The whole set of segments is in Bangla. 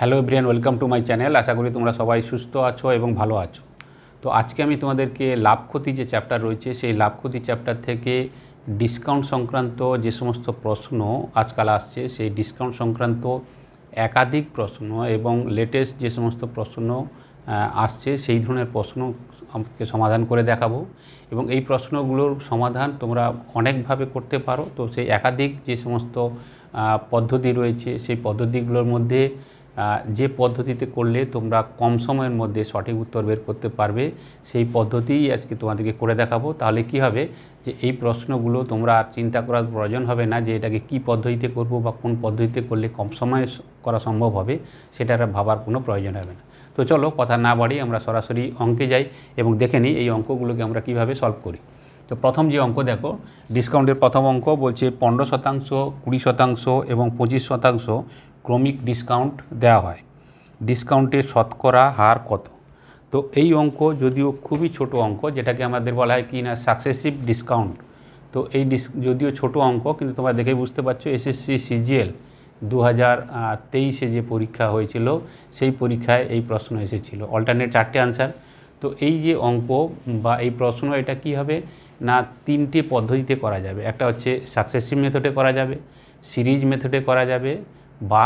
hello everyone welcome to my channel আশা করি তোমরা সবাই সুস্থ আছো এবং ভালো আছো তো আজকে আমি তোমাদেরকে লাভ ক্ষতি যে চ্যাপ্টার রয়েছে সেই লাভ ক্ষতি চ্যাপ্টার থেকে ডিসকাউন্ট সংক্রান্ত যে সমস্ত প্রশ্ন আজকাল আসছে সেই ডিসকাউন্ট সংক্রান্ত একাধিক প্রশ্ন এবং লেটেস্ট যে সমস্ত প্রশ্ন আসছে সেই ধরনের প্রশ্ন আমাকে সমাধান করে দেখাবো এবং এই প্রশ্নগুলোর সমাধান তোমরা অনেকভাবে করতে পারো তো সেই একাধিক যে সমস্ত পদ্ধতি রয়েছে সেই পদ্ধতিগুলোর মধ্যে যে পদ্ধতিতে করলে তোমরা কম সময়ের মধ্যে সঠিক উত্তর বের করতে পারবে সেই পদ্ধতিই আজকে তোমাদেরকে করে দেখাবো তাহলে কি হবে যে এই প্রশ্নগুলো তোমরা আর চিন্তা করার প্রয়োজন হবে না যে এটাকে কি পদ্ধতিতে করব বা কোন পদ্ধতিতে করলে কম সময়ে করা সম্ভব হবে সেটা ভাবার কোনো প্রয়োজন হবে না তো চলো কথা না বাড়িয়ে আমরা সরাসরি অঙ্কে যাই এবং দেখে নিই এই অঙ্কগুলোকে আমরা কিভাবে সলভ করি তো প্রথম যে অঙ্ক দেখো ডিসকাউন্টের প্রথম অঙ্ক বলছে পনেরো শতাংশ কুড়ি শতাংশ এবং পঁচিশ শতাংশ ক্রমিক ডিসকাউন্ট দেওয়া হয় ডিসকাউন্টের শতকরা হার কত তো এই অঙ্ক যদিও খুবই ছোট অঙ্ক যেটাকে আমাদের বলা হয় কি না সাকসেসিভ ডিসকাউন্ট তো এই ডিস যদিও ছোট অঙ্ক কিন্তু তোমরা দেখেই বুঝতে পারছো এসএসসি সিজিএল দু হাজার তেইশে যে পরীক্ষা হয়েছিল সেই পরীক্ষায় এই প্রশ্ন এসেছিল অল্টারনেট চারটে আনসার তো এই যে অঙ্ক বা এই প্রশ্ন এটা কি হবে না তিনটে পদ্ধতিতে করা যাবে একটা হচ্ছে সাকসেসিভ মেথডে করা যাবে সিরিজ মেথডে করা যাবে বা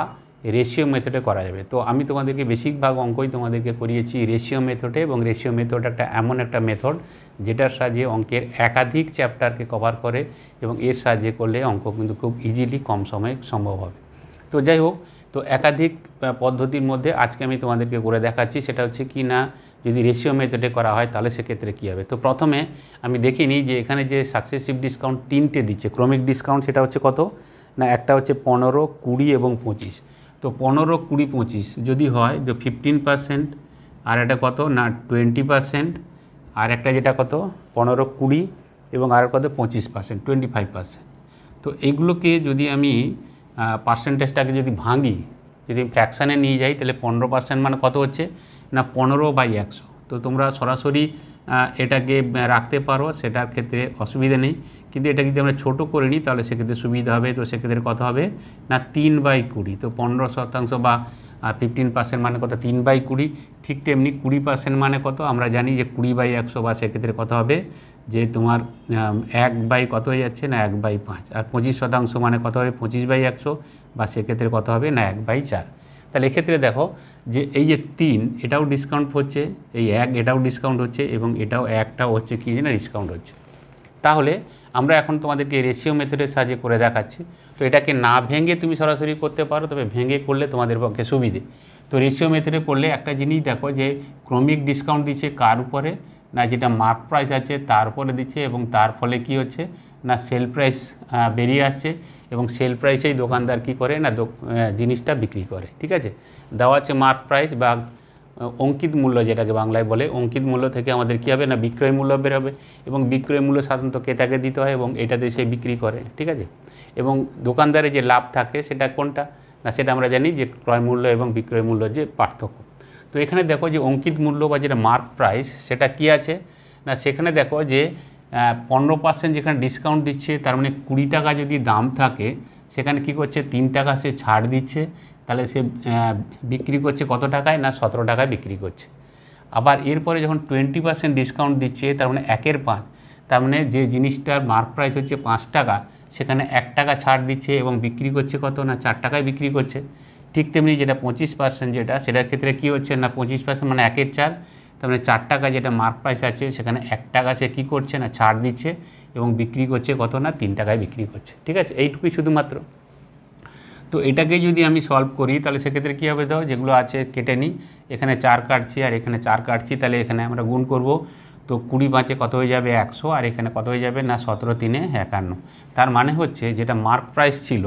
রেশিও মেথডে করা যাবে তো আমি তোমাদেরকে বেশিরভাগ অঙ্কই তোমাদেরকে করিয়েছি রেশিও মেথডে এবং রেশিও মেথড একটা এমন একটা মেথড যেটার সাহায্যে অঙ্কের একাধিক চ্যাপ্টারকে কভার করে এবং এর সাহায্যে করলে অঙ্ক কিন্তু খুব ইজিলি কম সময়ে সম্ভব হবে তো যাই হোক তো একাধিক পদ্ধতির মধ্যে আজকে আমি তোমাদেরকে করে দেখাচ্ছি সেটা হচ্ছে কি না যদি রেশিও মেথডে করা হয় তাহলে সেক্ষেত্রে কী হবে তো প্রথমে আমি দেখিনি যে এখানে যে সাকসেসিভ ডিসকাউন্ট তিনটে দিচ্ছে ক্রমিক ডিসকাউন্ট সেটা হচ্ছে কত না একটা হচ্ছে পনেরো কুড়ি এবং পঁচিশ তো পনেরো কুড়ি পঁচিশ যদি হয় যে ফিফটিন পার্সেন্ট আর একটা কত না টোয়েন্টি পার্সেন্ট আর একটা যেটা কত পনেরো কুড়ি এবং আর কত পঁচিশ পার্সেন্ট টোয়েন্টি ফাইভ পার্সেন্ট তো এইগুলোকে যদি আমি পার্সেন্টেজটাকে যদি ভাঙি যদি ফ্র্যাকশানে নিয়ে যাই তাহলে পনেরো পার্সেন্ট মানে কত হচ্ছে না পনেরো বাই একশো তো তোমরা সরাসরি এটাকে রাখতে পারো সেটার ক্ষেত্রে অসুবিধা নেই কিন্তু এটা যদি আমরা ছোটো করে নিই তাহলে সেক্ষেত্রে সুবিধা হবে তো সেক্ষেত্রে কত হবে না তিন বাই কুড়ি তো পনেরো শতাংশ বা ফিফটিন পার্সেন্ট মানে কত তিন বাই কুড়ি ঠিক তেমনি কুড়ি পার্সেন্ট মানে কত আমরা জানি যে কুড়ি বাই একশো বা সেক্ষেত্রে কত হবে যে তোমার এক বাই কত হয়ে যাচ্ছে না এক বাই পাঁচ আর পঁচিশ শতাংশ মানে কত হবে পঁচিশ বাই একশো বা সেক্ষেত্রে কত হবে না এক বাই চার তাহলে এক্ষেত্রে দেখো যে এই যে তিন এটাও ডিসকাউন্ট হচ্ছে এই এক এটাও ডিসকাউন্ট হচ্ছে এবং এটাও একটাও হচ্ছে কি না ডিসকাউন্ট হচ্ছে তাহলে আমরা এখন তোমাদেরকে রেশিও মেথডের সাহায্যে করে দেখাচ্ছি তো এটাকে না ভেঙে তুমি সরাসরি করতে পারো তবে ভেঙে করলে তোমাদের পক্ষে সুবিধে তো রেশিও মেথডে করলে একটা জিনিস দেখো যে ক্রমিক ডিসকাউন্ট দিচ্ছে কার উপরে না যেটা মার্ক প্রাইস আছে তারপরে দিচ্ছে এবং তার ফলে কি হচ্ছে না সেল প্রাইস বেরিয়ে আসছে এবং সেল প্রাইসেই দোকানদার কি করে না জিনিসটা বিক্রি করে ঠিক আছে দেওয়া আছে মার্ক প্রাইস বা অঙ্কিত মূল্য যেটাকে বাংলায় বলে অঙ্কিত মূল্য থেকে আমাদের কী হবে না বিক্রয় মূল্য বেরোবে এবং বিক্রয় মূল্য সাধারণত ক্রেতাকে দিতে হয় এবং এটাতে সে বিক্রি করে ঠিক আছে এবং দোকানদারে যে লাভ থাকে সেটা কোনটা না সেটা আমরা জানি যে ক্রয় মূল্য এবং বিক্রয় মূল্য যে পার্থক্য তো এখানে দেখো যে অঙ্কিত মূল্য বা যেটা মার্ক প্রাইস সেটা কি আছে না সেখানে দেখো যে পনেরো পার্সেন্ট যেখানে ডিসকাউন্ট দিচ্ছে তার মানে কুড়ি টাকা যদি দাম থাকে সেখানে কি করছে তিন টাকা সে ছাড় দিচ্ছে তাহলে সে বিক্রি করছে কত টাকায় না সতেরো টাকায় বিক্রি করছে আবার এরপরে যখন টোয়েন্টি পার্সেন্ট ডিসকাউন্ট দিচ্ছে তার মানে একের পাঁচ তার মানে যে জিনিসটার মার্ক প্রাইস হচ্ছে পাঁচ টাকা সেখানে এক টাকা ছাড় দিচ্ছে এবং বিক্রি করছে কত না চার টাকায় বিক্রি করছে ঠিক তেমনি যেটা পঁচিশ পার্সেন্ট যেটা সেটার ক্ষেত্রে কী হচ্ছে না পঁচিশ পার্সেন্ট মানে একের চার তার মানে চার টাকা যেটা মার্ক প্রাইস আছে সেখানে এক টাকা সে কী করছে না ছাড় দিচ্ছে এবং বিক্রি করছে কত না তিন টাকায় বিক্রি করছে ঠিক আছে এইটুকুই শুধুমাত্র তো এটাকে যদি আমি সলভ করি তাহলে সেক্ষেত্রে কী হবে ধরো যেগুলো আছে কেটে নিই এখানে চার কাটছি আর এখানে চার কাটছি তাহলে এখানে আমরা গুণ করব তো কুড়ি পাঁচে কত হয়ে যাবে একশো আর এখানে কত হয়ে যাবে না সতেরো তিনে একান্ন তার মানে হচ্ছে যেটা মার্ক প্রাইস ছিল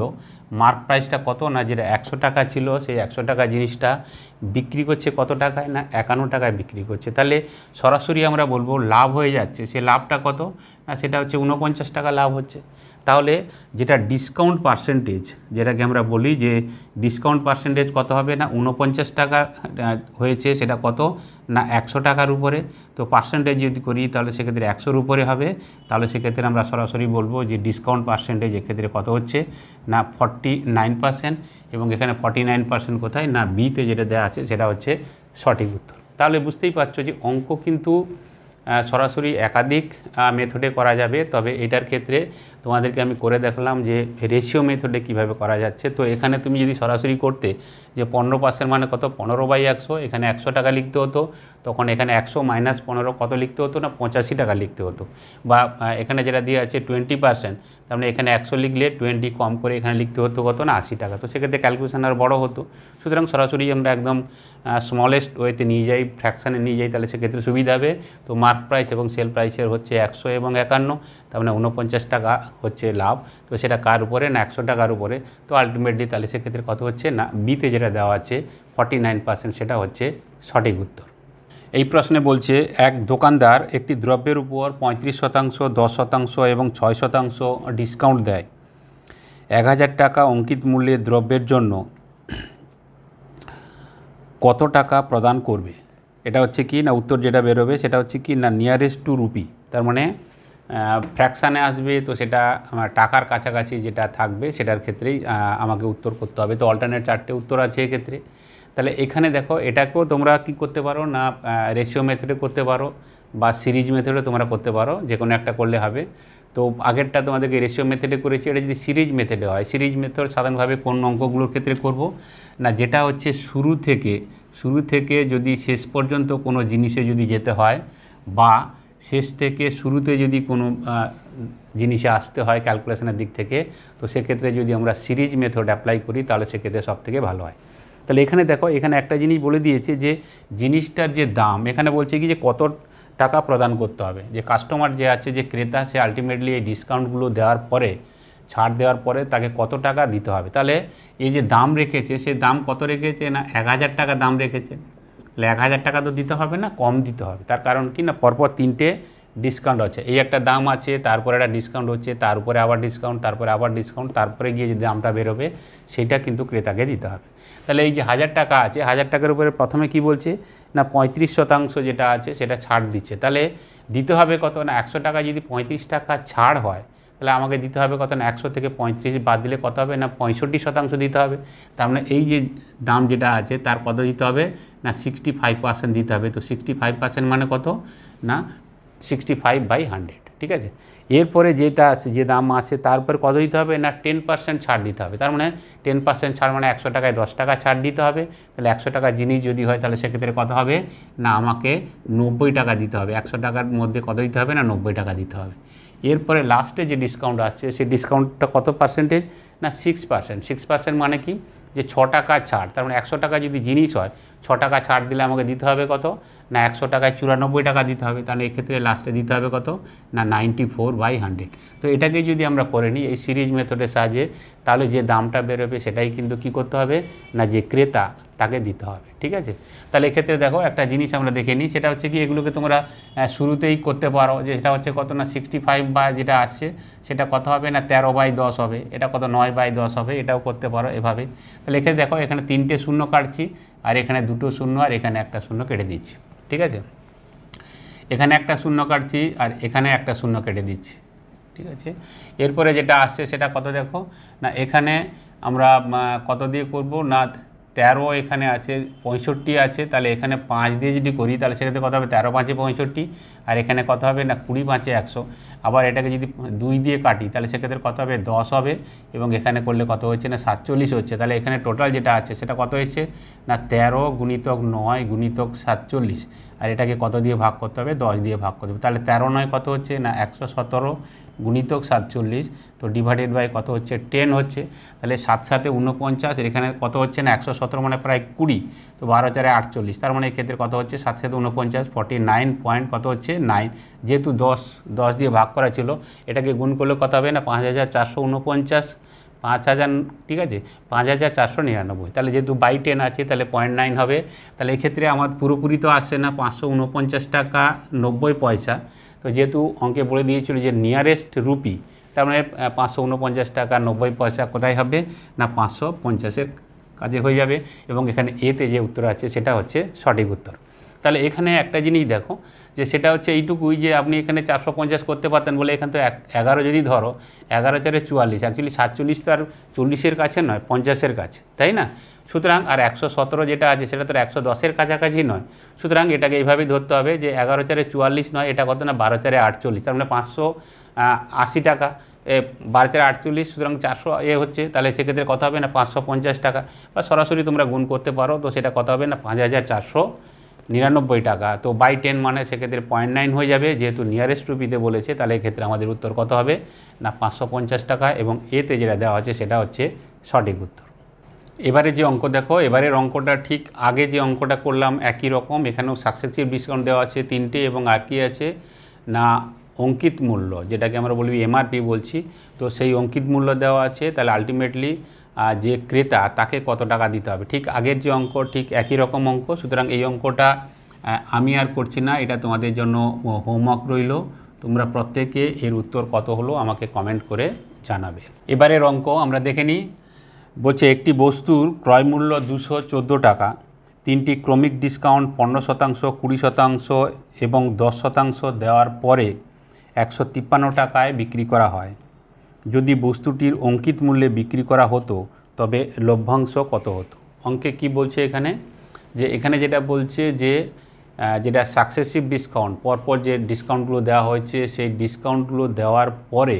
মার্ক প্রাইসটা কত না যেটা একশো টাকা ছিল সেই একশো টাকা জিনিসটা বিক্রি করছে কত টাকায় না একান্ন টাকায় বিক্রি করছে তাহলে সরাসরি আমরা বলবো লাভ হয়ে যাচ্ছে সে লাভটা কত না সেটা হচ্ছে উনপঞ্চাশ টাকা লাভ হচ্ছে তাহলে যেটা ডিসকাউন্ট পার্সেন্টেজ যেটাকে আমরা বলি যে ডিসকাউন্ট পার্সেন্টেজ কত হবে না উনপঞ্চাশ টাকা হয়েছে সেটা কত না একশো টাকার উপরে তো পার্সেন্টেজ যদি করি তাহলে সেক্ষেত্রে একশোর উপরে হবে তাহলে সেক্ষেত্রে আমরা সরাসরি বলবো যে ডিসকাউন্ট পার্সেন্টেজ এক্ষেত্রে কত হচ্ছে না ফর্টি নাইন পার্সেন্ট এবং এখানে ফর্টি নাইন পার্সেন্ট কোথায় না বিতে যেটা দেওয়া আছে সেটা হচ্ছে সঠিক উত্তর তাহলে বুঝতেই পারছো যে অঙ্ক কিন্তু সরাসরি একাধিক মেথডে করা যাবে তবে এটার ক্ষেত্রে তোমাদেরকে আমি করে দেখলাম যে রেশিও মেথডে কিভাবে করা যাচ্ছে তো এখানে তুমি যদি সরাসরি করতে যে পনেরো পার্সেন্ট মানে কত পনেরো বাই একশো এখানে একশো টাকা লিখতে হতো তখন এখানে একশো মাইনাস পনেরো কত লিখতে হতো না পঁচাশি টাকা লিখতে হতো বা এখানে যেটা দিয়ে আছে টোয়েন্টি পার্সেন্ট তার মানে এখানে একশো লিখলে টোয়েন্টি কম করে এখানে লিখতে হতো কত না আশি টাকা তো সেক্ষেত্রে ক্যালকুলেশন আর বড়ো হতো সুতরাং সরাসরি আমরা একদম স্মলেস্ট ওয়েতে নিয়ে যাই ফ্র্যাকশানে নিয়ে যাই তাহলে সেক্ষেত্রে সুবিধা হবে তো মার্ক প্রাইস এবং সেল প্রাইসের হচ্ছে একশো এবং একান্ন তার মানে ঊনপঞ্চাশ টাকা হচ্ছে লাভ তো সেটা কার উপরে না একশো টাকার উপরে তো আলটিমেটলি তাহলে সেক্ষেত্রে কত হচ্ছে না বিতে যেটা দেওয়া আছে ফর্টি নাইন পার্সেন্ট সেটা হচ্ছে সঠিক উত্তর এই প্রশ্নে বলছে এক দোকানদার একটি দ্রব্যের উপর পঁয়ত্রিশ শতাংশ দশ শতাংশ এবং ছয় শতাংশ ডিসকাউন্ট দেয় এক হাজার টাকা অঙ্কিত মূল্যে দ্রব্যের জন্য কত টাকা প্রদান করবে এটা হচ্ছে কি না উত্তর যেটা বেরোবে সেটা হচ্ছে কি না নিয়ারেস্ট টু রুপি তার মানে ফ্র্যাকশানে আসবে তো সেটা আমার টাকার কাছাকাছি যেটা থাকবে সেটার ক্ষেত্রেই আমাকে উত্তর করতে হবে তো অল্টারনেট চারটে উত্তর আছে এক্ষেত্রে তাহলে এখানে দেখো এটাকেও তোমরা কি করতে পারো না রেশিও মেথডে করতে পারো বা সিরিজ মেথডে তোমরা করতে পারো যে কোনো একটা করলে হবে তো আগেরটা তোমাদেরকে রেশিও মেথডে করেছি এটা যদি সিরিজ মেথডে হয় সিরিজ মেথড সাধারণভাবে কোন অঙ্কগুলোর ক্ষেত্রে করব না যেটা হচ্ছে শুরু থেকে শুরু থেকে যদি শেষ পর্যন্ত কোনো জিনিসে যদি যেতে হয় বা শেষ থেকে শুরুতে যদি কোনো জিনিসে আসতে হয় ক্যালকুলেশনের দিক থেকে তো সেক্ষেত্রে যদি আমরা সিরিজ মেথড অ্যাপ্লাই করি তাহলে সেক্ষেত্রে সব থেকে ভালো হয় তাহলে এখানে দেখো এখানে একটা জিনিস বলে দিয়েছে যে জিনিসটার যে দাম এখানে বলছে কি যে কত টাকা প্রদান করতে হবে যে কাস্টমার যে আছে যে ক্রেতা সে আলটিমেটলি এই ডিসকাউন্টগুলো দেওয়ার পরে ছাড় দেওয়ার পরে তাকে কত টাকা দিতে হবে তাহলে এই যে দাম রেখেছে সে দাম কত রেখেছে না এক হাজার টাকা দাম রেখেছে তাহলে এক হাজার টাকা তো দিতে হবে না কম দিতে হবে তার কারণ কি না পরপর তিনটে ডিসকাউন্ট আছে এই একটা দাম আছে তারপরে একটা ডিসকাউন্ট হচ্ছে তার উপরে আবার ডিসকাউন্ট তারপরে আবার ডিসকাউন্ট তারপরে গিয়ে যে দামটা বেরোবে সেটা কিন্তু ক্রেতাকে দিতে হবে তাহলে এই যে হাজার টাকা আছে হাজার টাকার উপরে প্রথমে কি বলছে না পঁয়ত্রিশ শতাংশ যেটা আছে সেটা ছাড় দিচ্ছে তাহলে দিতে হবে কত না একশো টাকা যদি পঁয়ত্রিশ টাকা ছাড় হয় তাহলে আমাকে দিতে হবে কত না একশো থেকে পঁয়ত্রিশ বাদ দিলে কত হবে না পঁয়ষট্টি শতাংশ দিতে হবে তার মানে এই যে দাম যেটা আছে তার কত দিতে হবে না সিক্সটি ফাইভ পার্সেন্ট দিতে হবে তো সিক্সটি ফাইভ পার্সেন্ট মানে কত না সিক্সটি ফাইভ বাই হান্ড্রেড ঠিক আছে এরপরে যেটা যে দাম আসে তারপরে কত দিতে হবে না টেন পার্সেন্ট ছাড় দিতে হবে তার মানে টেন পার্সেন্ট ছাড় মানে একশো টাকায় দশ টাকা ছাড় দিতে হবে তাহলে একশো টাকা জিনিস যদি হয় তাহলে সেক্ষেত্রে কত হবে না আমাকে নব্বই টাকা দিতে হবে একশো টাকার মধ্যে কত দিতে হবে না নব্বই টাকা দিতে হবে এরপরে লাস্টে যে ডিসকাউন্ট আসছে সেই ডিসকাউন্টটা কত পার্সেন্টেজ না সিক্স পার্সেন্ট সিক্স পার্সেন্ট মানে কি যে ছ টাকা ছাড় তার মানে একশো টাকা যদি জিনিস হয় ছ টাকা ছাড় দিলে আমাকে দিতে হবে কত না একশো টাকায় চুরানব্বই টাকা দিতে হবে তাহলে এক্ষেত্রে লাস্টে দিতে হবে কত না নাইনটি ফোর বাই হান্ড্রেড তো এটাকে যদি আমরা করে নিই এই সিরিজ মেথডের সাহায্যে তাহলে যে দামটা বেরোবে সেটাই কিন্তু কি করতে হবে না যে ক্রেতা তাকে দিতে হবে ঠিক আছে তাহলে এক্ষেত্রে দেখো একটা জিনিস আমরা দেখে নিই সেটা হচ্ছে কি এগুলোকে তোমরা শুরুতেই করতে পারো যে সেটা হচ্ছে কত না সিক্সটি ফাইভ বা যেটা আসছে সেটা কত হবে না তেরো বাই দশ হবে এটা কত নয় বাই দশ হবে এটাও করতে পারো এভাবে তাহলে এক্ষেত্রে দেখো এখানে তিনটে শূন্য কাটছি আর এখানে দুটো শূন্য আর এখানে একটা শূন্য কেটে দিচ্ছি ঠিক আছে এখানে একটা শূন্য কাটছি আর এখানে একটা শূন্য কেটে দিচ্ছি ঠিক আছে এরপরে যেটা আসছে সেটা কত দেখো না এখানে আমরা কত দিয়ে করব না তেরো এখানে আছে পঁয়ষট্টি আছে তাহলে এখানে পাঁচ দিয়ে যদি করি তাহলে সেক্ষেত্রে কত হবে তেরো পাঁচে পঁয়ষট্টি আর এখানে কত হবে না কুড়ি পাঁচে একশো আবার এটাকে যদি দুই দিয়ে কাটি তাহলে সেক্ষেত্রে কত হবে দশ হবে এবং এখানে করলে কত হচ্ছে না সাতচল্লিশ হচ্ছে তাহলে এখানে টোটাল যেটা আছে সেটা কত হচ্ছে না তেরো গুণিতক নয় গুণিতক সাতচল্লিশ আর এটাকে কত দিয়ে ভাগ করতে হবে দশ দিয়ে ভাগ করতে হবে তাহলে তেরো নয় কত হচ্ছে না একশো সতেরো গুণিতক সাতচল্লিশ তো ডিভাইডেড বাই কত হচ্ছে টেন হচ্ছে তাহলে সাত সাথে উনপঞ্চাশ এখানে কত হচ্ছে না একশো সতেরো মানে প্রায় কুড়ি তো বারো চারে আটচল্লিশ তার মানে এক্ষেত্রে কত হচ্ছে সাত সাথে উনপঞ্চাশ ফর্টি নাইন পয়েন্ট কত হচ্ছে নাইন যেহেতু দশ দশ দিয়ে ভাগ করা ছিল এটাকে গুণ করলে কত হবে না পাঁচ হাজার চারশো উনপঞ্চাশ পাঁচ হাজার ঠিক আছে পাঁচ হাজার চারশো নিরানব্বই তাহলে যেহেতু বাই টেন আছে তাহলে পয়েন্ট নাইন হবে তাহলে এক্ষেত্রে আমার পুরোপুরি তো আসছে না পাঁচশো উনপঞ্চাশ টাকা নব্বই পয়সা তো যেহেতু অঙ্কে বলে দিয়েছিল যে নিয়ারেস্ট রুপি তার মানে পাঁচশো উনপঞ্চাশ টাকা নব্বই পয়সা কোথায় হবে না পাঁচশো পঞ্চাশের কাজে হয়ে যাবে এবং এখানে এতে যে উত্তর আছে সেটা হচ্ছে সঠিক উত্তর তাহলে এখানে একটা জিনিস দেখো যে সেটা হচ্ছে এইটুকুই যে আপনি এখানে চারশো পঞ্চাশ করতে পারতেন বলে এখান তো এগারো যদি ধরো এগারো চারে চুয়াল্লিশ অ্যাকচুয়ালি সাতচল্লিশ তো আর চল্লিশের কাছে নয় পঞ্চাশের কাছে তাই না সুতরাং আর একশো সতেরো যেটা আছে সেটা তো একশো দশের কাছাকাছি নয় সুতরাং এটাকে এইভাবেই ধরতে হবে যে এগারো চারে চুয়াল্লিশ নয় এটা কত না বারো চারে আটচল্লিশ তার মানে পাঁচশো আশি টাকা বারো চারে আটচল্লিশ সুতরাং চারশো এ হচ্ছে তাহলে সেক্ষেত্রে কথা হবে না পাঁচশো পঞ্চাশ টাকা বা সরাসরি তোমরা গুণ করতে পারো তো সেটা কথা হবে না পাঁচ হাজার চারশো নিরানব্বই টাকা তো বাই টেন মানে সেক্ষেত্রে পয়েন্ট নাইন হয়ে যাবে যেহেতু নিয়ারেস্ট রুপিতে বলেছে তাহলে এক্ষেত্রে আমাদের উত্তর কত হবে না পাঁচশো পঞ্চাশ টাকা এবং এতে যেটা দেওয়া হচ্ছে সেটা হচ্ছে সঠিক উত্তর এবারে যে অঙ্ক দেখো এবারের অঙ্কটা ঠিক আগে যে অঙ্কটা করলাম একই রকম এখানেও সাকসেসিভ ডিসকাউন্ট দেওয়া আছে তিনটে এবং আর কি আছে না অঙ্কিত মূল্য যেটাকে আমরা বলি এমআরপি বলছি তো সেই অঙ্কিত মূল্য দেওয়া আছে তাহলে আলটিমেটলি যে ক্রেতা তাকে কত টাকা দিতে হবে ঠিক আগের যে অঙ্ক ঠিক একই রকম অঙ্ক সুতরাং এই অঙ্কটা আমি আর করছি না এটা তোমাদের জন্য হোমওয়ার্ক রইল তোমরা প্রত্যেকে এর উত্তর কত হলো আমাকে কমেন্ট করে জানাবে এবারের অঙ্ক আমরা দেখে নিই বলছে একটি বস্তুর ক্রয় মূল্য দুশো চোদ্দো টাকা তিনটি ক্রমিক ডিসকাউন্ট পনেরো শতাংশ কুড়ি শতাংশ এবং দশ শতাংশ দেওয়ার পরে একশো তিপ্পান্ন টাকায় বিক্রি করা হয় যদি বস্তুটির অঙ্কিত মূল্যে বিক্রি করা হতো তবে লভ্যাংশ কত হতো অঙ্কে কি বলছে এখানে যে এখানে যেটা বলছে যে যেটা সাকসেসিভ ডিসকাউন্ট পরপর যে ডিসকাউন্টগুলো দেওয়া হয়েছে সেই ডিসকাউন্টগুলো দেওয়ার পরে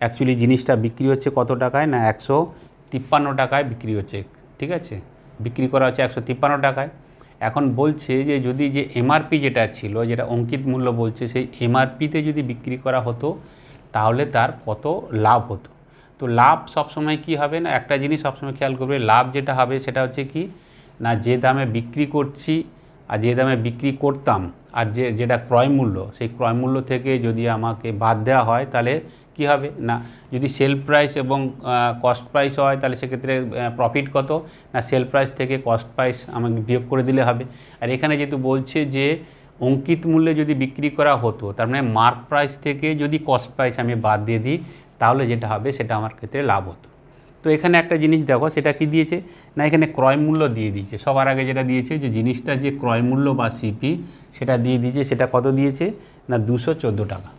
অ্যাকচুয়ালি জিনিসটা বিক্রি হচ্ছে কত টাকায় না একশো তিপ্পান্ন টাকায় বিক্রি হচ্ছে ঠিক আছে বিক্রি করা হচ্ছে একশো তিপ্পান্ন টাকায় এখন বলছে যে যদি যে এমআরপি যেটা ছিল যেটা অঙ্কিত মূল্য বলছে সেই এমআরপিতে যদি বিক্রি করা হতো তাহলে তার কত লাভ হতো তো লাভ সবসময় কি হবে না একটা জিনিস সবসময় খেয়াল করবে লাভ যেটা হবে সেটা হচ্ছে কি না যে দামে বিক্রি করছি আর যে দামে বিক্রি করতাম আর যে যেটা ক্রয় মূল্য সেই ক্রয় মূল্য থেকে যদি আমাকে বাদ দেওয়া হয় তাহলে কি হবে না যদি সেল প্রাইস এবং কস্ট প্রাইস হয় তাহলে সেক্ষেত্রে প্রফিট কত না সেল প্রাইস থেকে কস্ট প্রাইস আমাকে বিয়োগ করে দিলে হবে আর এখানে যেহেতু বলছে যে অঙ্কিত মূল্যে যদি বিক্রি করা হতো তার মানে মার্ক প্রাইস থেকে যদি কস্ট প্রাইস আমি বাদ দিয়ে দিই তাহলে যেটা হবে সেটা আমার ক্ষেত্রে লাভ হতো তো এখানে একটা জিনিস দেখো সেটা কি দিয়েছে না এখানে ক্রয় মূল্য দিয়ে দিয়েছে সবার আগে যেটা দিয়েছে যে জিনিসটা যে ক্রয় মূল্য বা সিপি সেটা দিয়ে দিয়েছে সেটা কত দিয়েছে না দুশো টাকা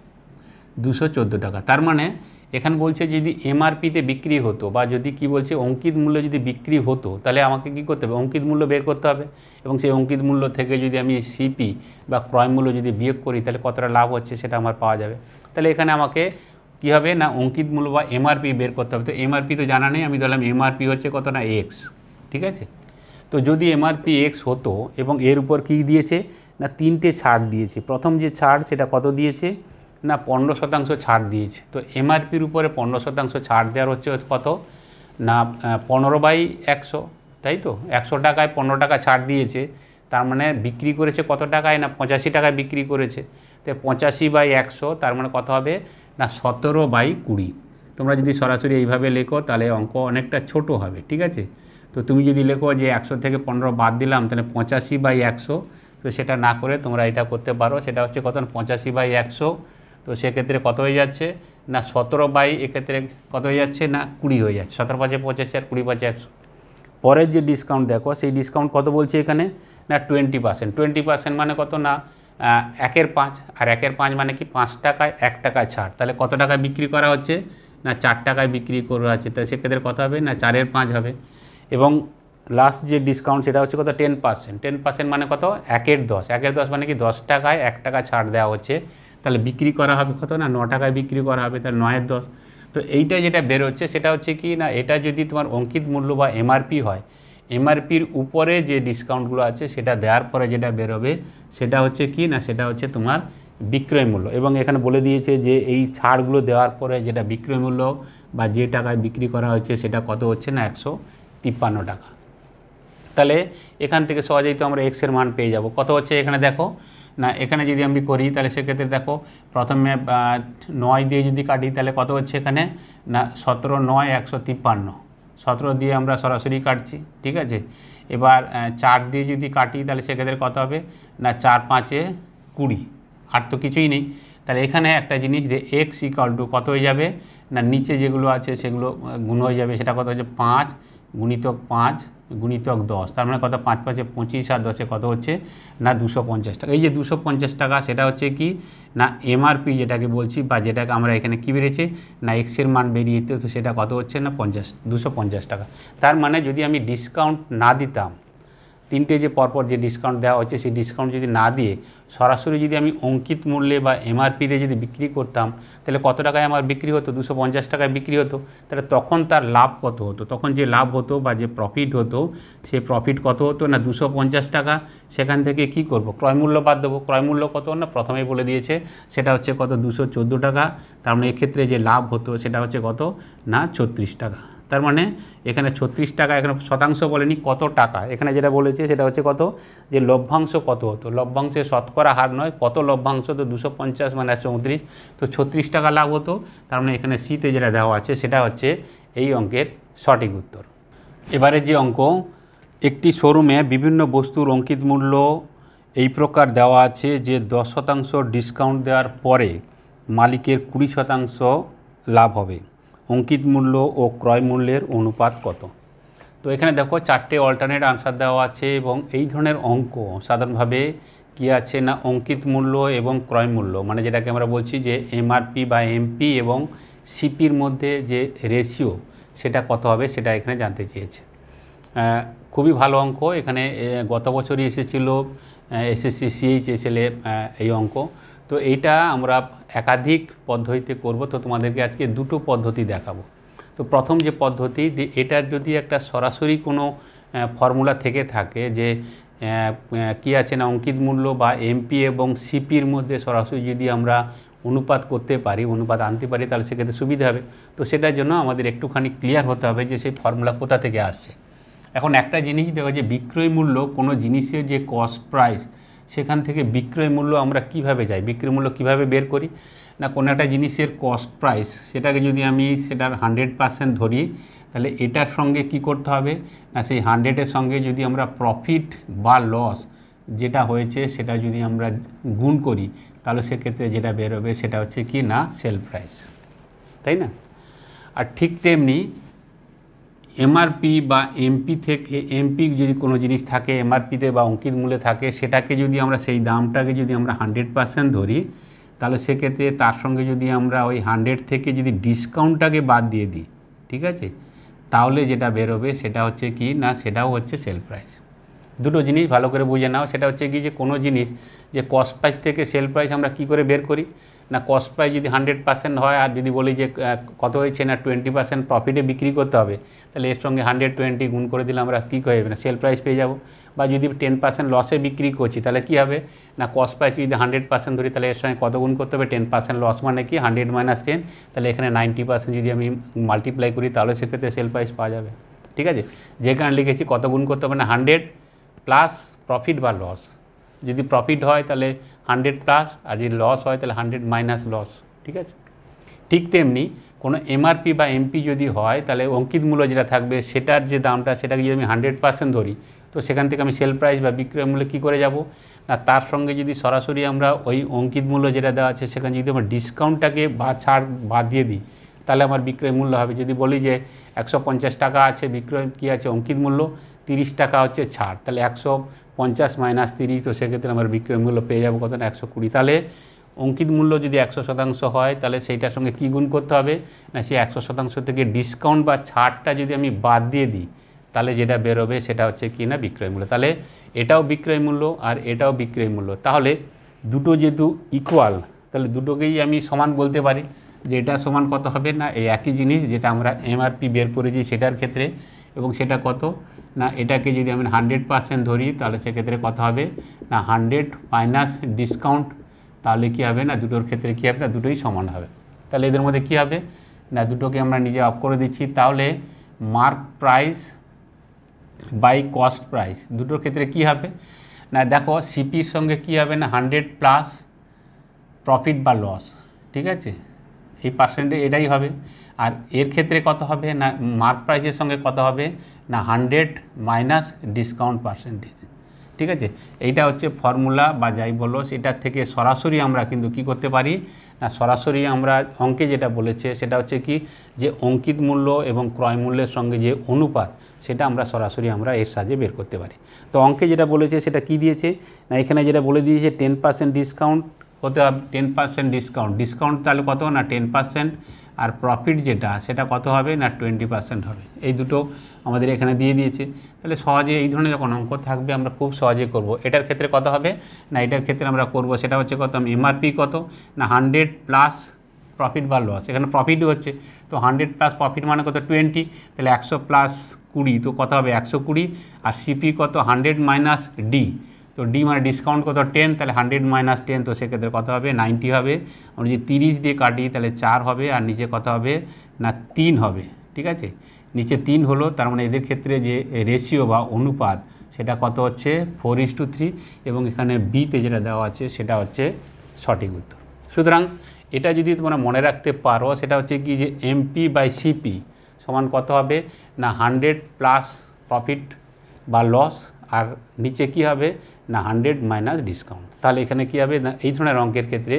দুশো টাকা তার মানে এখানে বলছে যদি এমআরপিতে বিক্রি হতো বা যদি কি বলছে অঙ্কিত মূল্য যদি বিক্রি হতো তাহলে আমাকে কি করতে হবে অঙ্কিত মূল্য বের করতে হবে এবং সেই অঙ্কিত মূল্য থেকে যদি আমি সিপি বা ক্রয় মূল্য যদি বিয়োগ করি তাহলে কতটা লাভ হচ্ছে সেটা আমার পাওয়া যাবে তাহলে এখানে আমাকে কী হবে না অঙ্কিত মূল্য বা এমআরপি বের করতে হবে তো এমআরপি তো জানা নেই আমি ধরলাম এমআরপি হচ্ছে কত না এক্স ঠিক আছে তো যদি এমআরপি এক্স হতো এবং এর উপর কী দিয়েছে না তিনটে ছাড় দিয়েছে প্রথম যে ছাড় সেটা কত দিয়েছে না পনেরো শতাংশ ছাড় দিয়েছে তো এমআরপির উপরে পনেরো শতাংশ ছাড় দেওয়ার হচ্ছে কত না পনেরো বাই একশো তাই তো একশো টাকায় পনেরো টাকা ছাড় দিয়েছে তার মানে বিক্রি করেছে কত টাকায় না পঁচাশি টাকায় বিক্রি করেছে তো পঁচাশি বাই একশো তার মানে কত হবে না সতেরো বাই কুড়ি তোমরা যদি সরাসরি এইভাবে লেখো তাহলে অঙ্ক অনেকটা ছোট হবে ঠিক আছে তো তুমি যদি লেখো যে একশো থেকে পনেরো বাদ দিলাম তাহলে পঁচাশি বাই একশো তো সেটা না করে তোমরা এটা করতে পারো সেটা হচ্ছে কত পঁচাশি বাই একশো তো সেক্ষেত্রে কত হয়ে যাচ্ছে না সতেরো বাই এক্ষেত্রে কত হয়ে যাচ্ছে না কুড়ি হয়ে যাচ্ছে সতেরো পাঁচে পঁচাশি আর কুড়ি পাঁচে একশো পরের যে ডিসকাউন্ট দেখো সেই ডিসকাউন্ট কত বলছে এখানে না টোয়েন্টি পার্সেন্ট টোয়েন্টি পার্সেন্ট মানে কত না একের পাঁচ আর একের পাঁচ মানে কি পাঁচ টাকায় এক টাকায় ছাড় তাহলে কত টাকায় বিক্রি করা হচ্ছে না চার টাকায় বিক্রি করা হচ্ছে তাহলে সেক্ষেত্রে কত হবে না চারের পাঁচ হবে এবং লাস্ট যে ডিসকাউন্ট সেটা হচ্ছে কত টেন পার্সেন্ট টেন পার্সেন্ট মানে কত একের দশ একের দশ মানে কি দশ টাকায় এক টাকা ছাড় দেওয়া হচ্ছে তাহলে বিক্রি করা হবে কত না ন টাকায় বিক্রি করা হবে তাহলে নয়ের দশ তো এইটা যেটা বেরোচ্ছে সেটা হচ্ছে কি না এটা যদি তোমার অঙ্কিত মূল্য বা এমআরপি হয় এমআরপির উপরে যে ডিসকাউন্টগুলো আছে সেটা দেওয়ার পরে যেটা বেরোবে সেটা হচ্ছে কি না সেটা হচ্ছে তোমার বিক্রয় মূল্য এবং এখানে বলে দিয়েছে যে এই ছাড়গুলো দেওয়ার পরে যেটা বিক্রয় মূল্য বা যে টাকায় বিক্রি করা হয়েছে সেটা কত হচ্ছে না একশো তিপ্পান্ন টাকা তাহলে এখান থেকে সহজেই তো আমরা এক্সের মান পেয়ে যাব কত হচ্ছে এখানে দেখো না এখানে যদি আমি করি তাহলে সেক্ষেত্রে দেখো প্রথমে নয় দিয়ে যদি কাটি তাহলে কত হচ্ছে এখানে না সতেরো নয় একশো তিপ্পান্ন সতেরো দিয়ে আমরা সরাসরি কাটছি ঠিক আছে এবার চার দিয়ে যদি কাটি তাহলে সেক্ষেত্রে কত হবে না চার পাঁচে কুড়ি আর তো কিছুই নেই তাহলে এখানে একটা জিনিস যে এক্স ইকাল টু কত হয়ে যাবে না নিচে যেগুলো আছে সেগুলো গুণ হয়ে যাবে সেটা কত হচ্ছে পাঁচ গুণিতক পাঁচ গুণিতক দশ তার মানে কত পাঁচ পাঁচে পঁচিশ আর দশে কত হচ্ছে না দুশো পঞ্চাশ টাকা এই যে দুশো পঞ্চাশ টাকা সেটা হচ্ছে কি না এমআরপি যেটাকে বলছি বা যেটাকে আমরা এখানে কী বেড়েছে না এক্সের মান বেরিয়ে তো সেটা কত হচ্ছে না পঞ্চাশ দুশো পঞ্চাশ টাকা তার মানে যদি আমি ডিসকাউন্ট না দিতাম তিনটে যে পরপর যে ডিসকাউন্ট দেওয়া হচ্ছে সেই ডিসকাউন্ট যদি না দিয়ে সরাসরি যদি আমি অঙ্কিত মূল্যে বা এমআরপিতে যদি বিক্রি করতাম তাহলে কত টাকায় আমার বিক্রি হতো দুশো পঞ্চাশ টাকায় বিক্রি হতো তাহলে তখন তার লাভ কত হতো তখন যে লাভ হতো বা যে প্রফিট হতো সে প্রফিট কত হতো না দুশো পঞ্চাশ টাকা সেখান থেকে কি করব ক্রয়মূল্য বাদ দেবো ক্রয়মূল্য কত না প্রথমেই বলে দিয়েছে সেটা হচ্ছে কত দুশো চোদ্দো টাকা তার মানে এক্ষেত্রে যে লাভ হতো সেটা হচ্ছে কত না ছত্রিশ টাকা তার মানে এখানে ছত্রিশ টাকা এখানে শতাংশ বলেনি কত টাকা এখানে যেটা বলেছে সেটা হচ্ছে কত যে লভ্যাংশ কত হতো লভ্যাংশে শতকরা হার নয় কত লভ্যাংশ তো দুশো পঞ্চাশ মানে চৌত্রিশ তো ছত্রিশ টাকা লাভ হতো তার মানে এখানে সিতে যেটা দেওয়া আছে সেটা হচ্ছে এই অঙ্কের সঠিক উত্তর এবারে যে অঙ্ক একটি শোরুমে বিভিন্ন বস্তুর অঙ্কিত মূল্য এই প্রকার দেওয়া আছে যে দশ শতাংশ ডিসকাউন্ট দেওয়ার পরে মালিকের কুড়ি শতাংশ লাভ হবে অঙ্কিত মূল্য ও ক্রয় মূল্যের অনুপাত কত তো এখানে দেখো চারটে অল্টারনেট আনসার দেওয়া আছে এবং এই ধরনের অঙ্ক সাধারণভাবে কি আছে না অঙ্কিত মূল্য এবং ক্রয় মূল্য মানে যেটাকে আমরা বলছি যে এমআরপি বা এমপি এবং সিপির মধ্যে যে রেশিও সেটা কত হবে সেটা এখানে জানতে চেয়েছে খুবই ভালো অঙ্ক এখানে গত বছরই এসেছিল এসএসসি সিএইচএসএলের এই অঙ্ক তো এইটা আমরা একাধিক পদ্ধতিতে করব তো তোমাদেরকে আজকে দুটো পদ্ধতি দেখাবো তো প্রথম যে পদ্ধতি যে এটার যদি একটা সরাসরি কোনো ফর্মুলা থেকে থাকে যে কি আছে না অঙ্কিত মূল্য বা এমপি এবং সিপির মধ্যে সরাসরি যদি আমরা অনুপাত করতে পারি অনুপাত আনতে পারি তাহলে সেক্ষেত্রে সুবিধা হবে তো সেটার জন্য আমাদের একটুখানি ক্লিয়ার হতে হবে যে সেই ফর্মুলা কোথা থেকে আসছে এখন একটা জিনিস দেখো যে বিক্রয় মূল্য কোনো জিনিসের যে কস্ট প্রাইস সেখান থেকে বিক্রয় মূল্য আমরা কিভাবে যাই বিক্রয় মূল্য কিভাবে বের করি না কোনো একটা জিনিসের কস্ট প্রাইস সেটাকে যদি আমি সেটার হান্ড্রেড পার্সেন্ট ধরি তাহলে এটার সঙ্গে কি করতে হবে না সেই হান্ড্রেডের সঙ্গে যদি আমরা প্রফিট বা লস যেটা হয়েছে সেটা যদি আমরা গুণ করি তাহলে সেক্ষেত্রে যেটা বেরোবে সেটা হচ্ছে কি না সেল প্রাইস তাই না আর ঠিক তেমনি এমআরপি বা এমপি থেকে এমপি যদি কোনো জিনিস থাকে এমআরপিতে বা অঙ্কিত মূল্যে থাকে সেটাকে যদি আমরা সেই দামটাকে যদি আমরা হানড্রেড পার্সেন্ট ধরি তাহলে সেক্ষেত্রে তার সঙ্গে যদি আমরা ওই হান্ড্রেড থেকে যদি ডিসকাউন্টটাকে বাদ দিয়ে দিই ঠিক আছে তাহলে যেটা বেরোবে সেটা হচ্ছে কি না সেটাও হচ্ছে সেল প্রাইস দুটো জিনিস ভালো করে বুঝে নাও সেটা হচ্ছে কি যে কোনো জিনিস যে কস্ট প্রাইস থেকে সেল প্রাইস আমরা কি করে বের করি না কস্ট প্রাইস যদি হান্ড্রেড পার্সেন্ট হয় আর যদি বলি যে কত হয়েছে না টোয়েন্টি পার্সেন্ট প্রফিটে বিক্রি করতে হবে তাহলে এর সঙ্গে হান্ড্রেড টোয়েন্টি গুণ করে দিলে আমরা কী হয়ে যাবে না সেল প্রাইস পেয়ে যাব বা যদি টেন পার্সেন্ট লসে বিক্রি করছি তাহলে কী হবে না কস্ট প্রাইস যদি হান্ড্রেড পার্সেন্ট ধরি তাহলে এর সঙ্গে কত গুণ করতে হবে টেন পার্সেন্ট লস মানে কি হান্ড্রেড মাইনাস টেন তাহলে এখানে নাইনটি পার্সেন্ট যদি আমি মাল্টিপ্লাই করি তাহলে সেক্ষেত্রে সেল প্রাইস পাওয়া যাবে ঠিক আছে যে কারণে লিখেছি কত গুণ করতে হবে না হান্ড্রেড প্লাস প্রফিট বা লস যদি প্রফিট হয় তাহলে হান্ড্রেড প্লাস আর যদি লস হয় তাহলে হান্ড্রেড মাইনাস লস ঠিক আছে ঠিক তেমনি কোনো এমআরপি বা এমপি যদি হয় তাহলে অঙ্কিত মূল্য যেটা থাকবে সেটার যে দামটা সেটাকে যদি আমি হান্ড্রেড পার্সেন্ট ধরি তো সেখান থেকে আমি সেল প্রাইস বা বিক্রয় মূল্যে কী করে যাব না তার সঙ্গে যদি সরাসরি আমরা ওই অঙ্কিত মূল্য যেটা দেওয়া আছে সেখানে যদি আমার ডিসকাউন্টটাকে বা ছাড় বাদ দিয়ে দিই তাহলে আমার বিক্রয় মূল্য হবে যদি বলি যে একশো টাকা আছে বিক্রয় কী আছে অঙ্কিত মূল্য তিরিশ টাকা হচ্ছে ছাড় তাহলে একশো পঞ্চাশ মাইনাস তিরিশ তো সেক্ষেত্রে আমরা বিক্রয় মূল্য পেয়ে যাবো কত না একশো কুড়ি তাহলে অঙ্কিত মূল্য যদি একশো শতাংশ হয় তাহলে সেইটার সঙ্গে কী গুণ করতে হবে না সেই একশো শতাংশ থেকে ডিসকাউন্ট বা ছাড়টা যদি আমি বাদ দিয়ে দিই তাহলে যেটা বেরোবে সেটা হচ্ছে কি না বিক্রয় মূল্য তাহলে এটাও বিক্রয় মূল্য আর এটাও বিক্রয় মূল্য তাহলে দুটো যেহেতু ইকুয়াল তাহলে দুটোকেই আমি সমান বলতে পারি যে এটা সমান কত হবে না এই একই জিনিস যেটা আমরা এমআরপি বের করেছি সেটার ক্ষেত্রে এবং সেটা কত না এটাকে যদি আমি হান্ড্রেড পার্সেন্ট ধরি তাহলে সেক্ষেত্রে কথা হবে না হান্ড্রেড মাইনাস ডিসকাউন্ট তাহলে কি হবে না দুটোর ক্ষেত্রে কী হবে না দুটোই সমান হবে তাহলে এদের মধ্যে কি হবে না দুটোকে আমরা নিজে অফ করে দিচ্ছি তাহলে mark price by cost price দুটোর ক্ষেত্রে কি হবে না দেখো সিপির সঙ্গে কি হবে না হান্ড্রেড প্লাস প্রফিট বা লস ঠিক আছে এই পার্সেন্টে এটাই হবে আর এর ক্ষেত্রে কত হবে না মার্ক প্রাইসের সঙ্গে কত হবে না হান্ড্রেড মাইনাস ডিসকাউন্ট পার্সেন্টেজ ঠিক আছে এইটা হচ্ছে ফর্মুলা বা যাই বলো সেটা থেকে সরাসরি আমরা কিন্তু কি করতে পারি না সরাসরি আমরা অঙ্কে যেটা বলেছে সেটা হচ্ছে কি যে অঙ্কিত মূল্য এবং ক্রয় মূল্যের সঙ্গে যে অনুপাত সেটা আমরা সরাসরি আমরা এর সাহায্যে বের করতে পারি তো অঙ্কে যেটা বলেছে সেটা কি দিয়েছে না এখানে যেটা বলে দিয়েছে টেন পার্সেন্ট ডিসকাউন্ট হতে হবে টেন পার্সেন্ট ডিসকাউন্ট ডিসকাউন্ট তাহলে কত না টেন পার্সেন্ট আর প্রফিট যেটা সেটা কত হবে না টোয়েন্টি পার্সেন্ট হবে এই দুটো আমাদের এখানে দিয়ে দিয়েছে তাহলে সহজে এই ধরনের যখন অঙ্ক থাকবে আমরা খুব সহজে করব এটার ক্ষেত্রে কত হবে না এটার ক্ষেত্রে আমরা করব সেটা হচ্ছে কত এমআরপি কত না হান্ড্রেড প্লাস প্রফিট বা লস এখানে প্রফিটও হচ্ছে তো হান্ড্রেড প্লাস প্রফিট মানে কত টোয়েন্টি তাহলে একশো প্লাস কুড়ি তো কত হবে একশো কুড়ি আর সিপি কত হান্ড্রেড মাইনাস ডি তো ডি মানে ডিসকাউন্ট কত টেন তাহলে হান্ড্রেড মাইনাস টেন তো সেক্ষেত্রে কত হবে নাইনটি হবে আমরা যদি তিরিশ দিয়ে কাটি তাহলে চার হবে আর নিচে কত হবে না তিন হবে ঠিক আছে নিচে তিন হলো তার মানে এদের ক্ষেত্রে যে রেশিও বা অনুপাত সেটা কত হচ্ছে ফোর ইস টু থ্রি এবং এখানে বিতে যেটা দেওয়া আছে সেটা হচ্ছে সঠিক উত্তর সুতরাং এটা যদি তোমরা মনে রাখতে পারো সেটা হচ্ছে কি যে এমপি বাই সিপি সমান কত হবে না হান্ড্রেড প্লাস প্রফিট বা লস আর নিচে কি হবে না হান্ড্রেড মাইনাস ডিসকাউন্ট তাহলে এখানে কী হবে না এই ধরনের অঙ্কের ক্ষেত্রে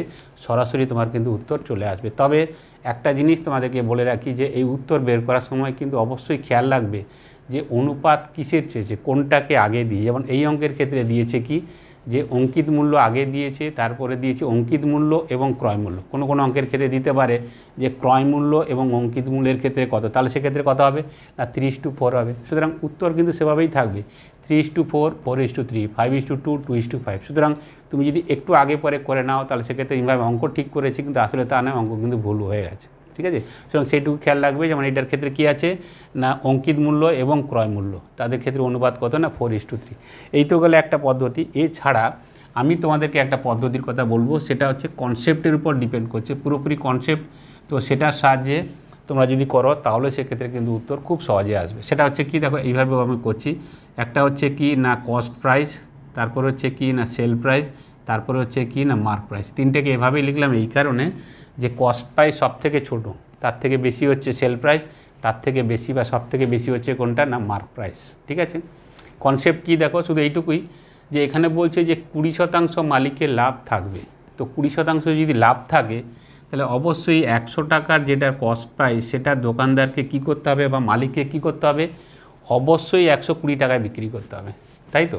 সরাসরি তোমার কিন্তু উত্তর চলে আসবে তবে একটা জিনিস তোমাদেরকে বলে রাখি যে এই উত্তর বের করার সময় কিন্তু অবশ্যই খেয়াল রাখবে যে অনুপাত কিসের চেয়েছে কোনটাকে আগে দিয়ে যেমন এই অঙ্কের ক্ষেত্রে দিয়েছে কি যে অঙ্কিত মূল্য আগে দিয়েছে তারপরে দিয়েছে অঙ্কিত মূল্য এবং ক্রয় মূল্য কোনো কোনো অঙ্কের ক্ষেত্রে দিতে পারে যে ক্রয় মূল্য এবং অঙ্কিত মূল্যের ক্ষেত্রে কত তাহলে সেক্ষেত্রে কত হবে না তিরিশ টু ফোর হবে সুতরাং উত্তর কিন্তু সেভাবেই থাকবে three is to four four is to three five is to two two is to five সুতরাং তুমি যদি একটু আগে পরে করে নাও তাহলে সেক্ষেত্রে ইনভাবে অঙ্ক ঠিক করেছি কিন্তু আসলে তা নয় অঙ্ক কিন্তু ভুল হয়ে গেছে ঠিক আছে সুতরাং সেইটুকু খেয়াল রাখবে যেমন এটার ক্ষেত্রে কী আছে না অঙ্কিত মূল্য এবং ক্রয় মূল্য তাদের ক্ষেত্রে অনুবাদ কত না ফোর ইস টু থ্রি এই তো গেলে একটা পদ্ধতি এছাড়া আমি তোমাদেরকে একটা পদ্ধতির কথা বলবো সেটা হচ্ছে কনসেপ্টের উপর ডিপেন্ড করছে পুরোপুরি কনসেপ্ট তো সেটার সাহায্যে তোমরা যদি করো তাহলে সেক্ষেত্রে কিন্তু উত্তর খুব সহজে আসবে সেটা হচ্ছে কি দেখো এইভাবে আমি করছি একটা হচ্ছে কি না কস্ট প্রাইস তারপর হচ্ছে কি না সেল প্রাইস তারপরে হচ্ছে কি না মার্ক প্রাইস তিনটেকে এভাবেই লিখলাম এই কারণে যে কস্ট প্রাইস সব থেকে ছোটো তার থেকে বেশি হচ্ছে সেল প্রাইস তার থেকে বেশি বা সব থেকে বেশি হচ্ছে কোনটা না মার্ক প্রাইস ঠিক আছে কনসেপ্ট কি দেখো শুধু এইটুকুই যে এখানে বলছে যে কুড়ি শতাংশ মালিকের লাভ থাকবে তো কুড়ি শতাংশ যদি লাভ থাকে তাহলে অবশ্যই একশো টাকার যেটার কস্ট প্রাইস সেটা দোকানদারকে কি করতে হবে বা মালিককে কি করতে হবে অবশ্যই একশো কুড়ি টাকায় বিক্রি করতে হবে তাই তো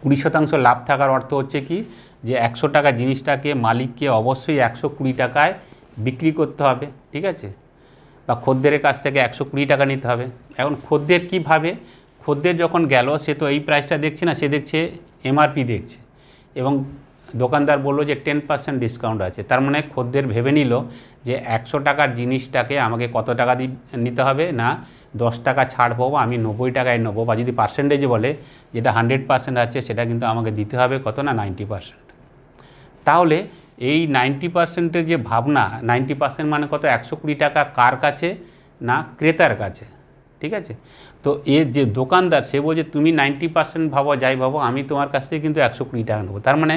কুড়ি শতাংশ লাভ থাকার অর্থ হচ্ছে কি যে একশো টাকা জিনিসটাকে মালিককে অবশ্যই একশো কুড়ি টাকায় বিক্রি করতে হবে ঠিক আছে বা খদ্দের কাছ থেকে একশো কুড়ি টাকা নিতে হবে এখন খদ্দের কীভাবে খদ্দের যখন গেল সে তো এই প্রাইসটা দেখছে না সে দেখছে এমআরপি দেখছে এবং দোকানদার বললো যে টেন পার্সেন্ট ডিসকাউন্ট আছে তার মানে খদ্দের ভেবে নিল যে একশো টাকার জিনিসটাকে আমাকে কত টাকা দিয়ে নিতে হবে না দশ টাকা ছাড় পাবো আমি নব্বই টাকায় নেবো বা যদি পার্সেন্টেজ বলে যেটা হান্ড্রেড পার্সেন্ট আছে সেটা কিন্তু আমাকে দিতে হবে কত না নাইনটি পার্সেন্ট তাহলে এই নাইনটি পার্সেন্টের যে ভাবনা নাইনটি পার্সেন্ট মানে কত একশো কুড়ি টাকা কার কাছে না ক্রেতার কাছে ঠিক আছে তো এর যে দোকানদার সে বলছে তুমি নাইনটি পার্সেন্ট ভাবো যাই ভাবো আমি তোমার কাছ থেকে কিন্তু একশো কুড়ি টাকা নেবো তার মানে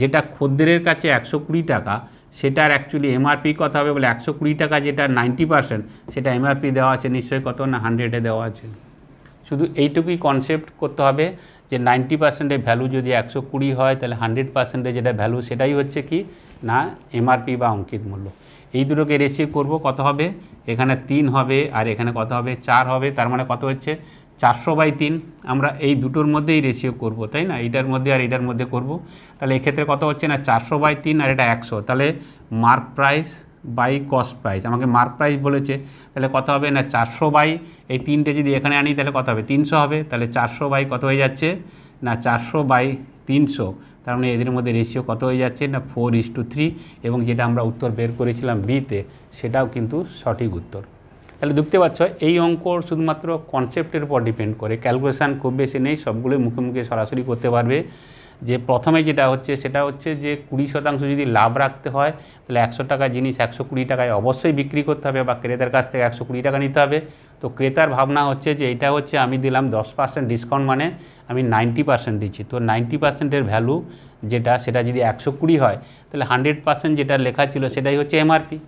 যেটা খদ্দেরের কাছে একশো কুড়ি টাকা সেটার অ্যাকচুয়ালি এমআরপি কথা হবে বলে একশো কুড়ি টাকা যেটা নাইনটি পার্সেন্ট সেটা এমআরপি দেওয়া আছে নিশ্চয়ই কত না হান্ড্রেডে দেওয়া আছে শুধু এইটুকুই কনসেপ্ট করতে হবে যে নাইনটি পার্সেন্টের ভ্যালু যদি একশো কুড়ি হয় তাহলে হান্ড্রেড পার্সেন্টে যেটা ভ্যালু সেটাই হচ্ছে কি না এমআরপি বা অঙ্কিত মূল্য এই দুটোকে রেসিভ করব কত হবে এখানে তিন হবে আর এখানে কত হবে চার হবে তার মানে কত হচ্ছে চারশো বাই তিন আমরা এই দুটোর মধ্যেই রেসিভ করব তাই না এইটার মধ্যে আর এইটার মধ্যে করব তাহলে এক্ষেত্রে কত হচ্ছে না চারশো বাই তিন আর এটা একশো তাহলে mark price by cost price আমাকে মার্ক প্রাইস বলেছে তাহলে কত হবে না চারশো বাই এই তিনটে যদি এখানে আনি তাহলে কত হবে তিনশো হবে তাহলে চারশো বাই কত হয়ে যাচ্ছে না চারশো বাই তিনশো তার মানে এদের মধ্যে রেশিও কত হয়ে যাচ্ছে না ফোর ইস টু থ্রি এবং যেটা আমরা উত্তর বের করেছিলাম বিতে সেটাও কিন্তু সঠিক উত্তর তাহলে দেখতে পাচ্ছ এই অঙ্ক শুধুমাত্র কনসেপ্টের উপর ডিপেন্ড করে ক্যালকুলেশান খুব বেশি নেই সবগুলোই মুখে মুখে সরাসরি করতে পারবে যে প্রথমে যেটা হচ্ছে সেটা হচ্ছে যে কুড়ি শতাংশ যদি লাভ রাখতে হয় তাহলে একশো টাকা জিনিস একশো কুড়ি টাকায় অবশ্যই বিক্রি করতে হবে বা ক্রেতার কাছ থেকে একশো কুড়ি টাকা নিতে হবে তো ক্রেতার ভাবনা হচ্ছে যে এটা হচ্ছে আমি দিলাম দশ পার্সেন্ট ডিসকাউন্ট মানে আমি নাইনটি পার্সেন্ট দিচ্ছি তো নাইনটি পার্সেন্টের ভ্যালু যেটা সেটা যদি একশো কুড়ি হয় তাহলে হান্ড্রেড পার্সেন্ট যেটা লেখা ছিল সেটাই হচ্ছে এমআরপি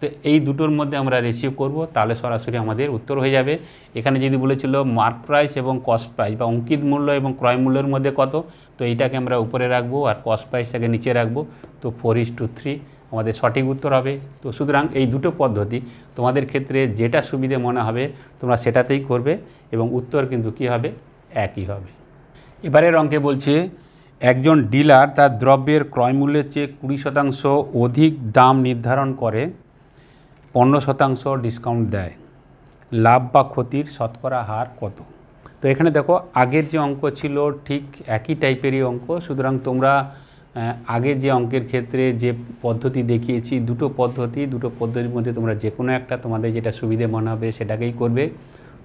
তো এই দুটোর মধ্যে আমরা রিসিভ করব তাহলে সরাসরি আমাদের উত্তর হয়ে যাবে এখানে যদি বলেছিল মার্ক প্রাইস এবং কস্ট প্রাইস বা অঙ্কিত মূল্য এবং ক্রয় মূল্যের মধ্যে কত তো এইটাকে আমরা উপরে রাখবো আর কস্ট প্রাইসটাকে নিচে রাখবো তো ফোর ইস টু থ্রি আমাদের সঠিক উত্তর হবে তো সুতরাং এই দুটো পদ্ধতি তোমাদের ক্ষেত্রে যেটা সুবিধে মনে হবে তোমরা সেটাতেই করবে এবং উত্তর কিন্তু কি হবে একই হবে এবারের অঙ্কে বলছে একজন ডিলার তার দ্রব্যের ক্রয়মূল্যের চেয়ে কুড়ি শতাংশ অধিক দাম নির্ধারণ করে পনেরো শতাংশ ডিসকাউন্ট দেয় লাভ বা ক্ষতির শতকরা হার কত তো এখানে দেখো আগের যে অঙ্ক ছিল ঠিক একই টাইপেরই অঙ্ক সুতরাং তোমরা আগে যে অঙ্কের ক্ষেত্রে যে পদ্ধতি দেখিয়েছি দুটো পদ্ধতি দুটো পদ্ধতির মধ্যে তোমরা যে কোনো একটা তোমাদের যেটা সুবিধে মনে হবে সেটাকেই করবে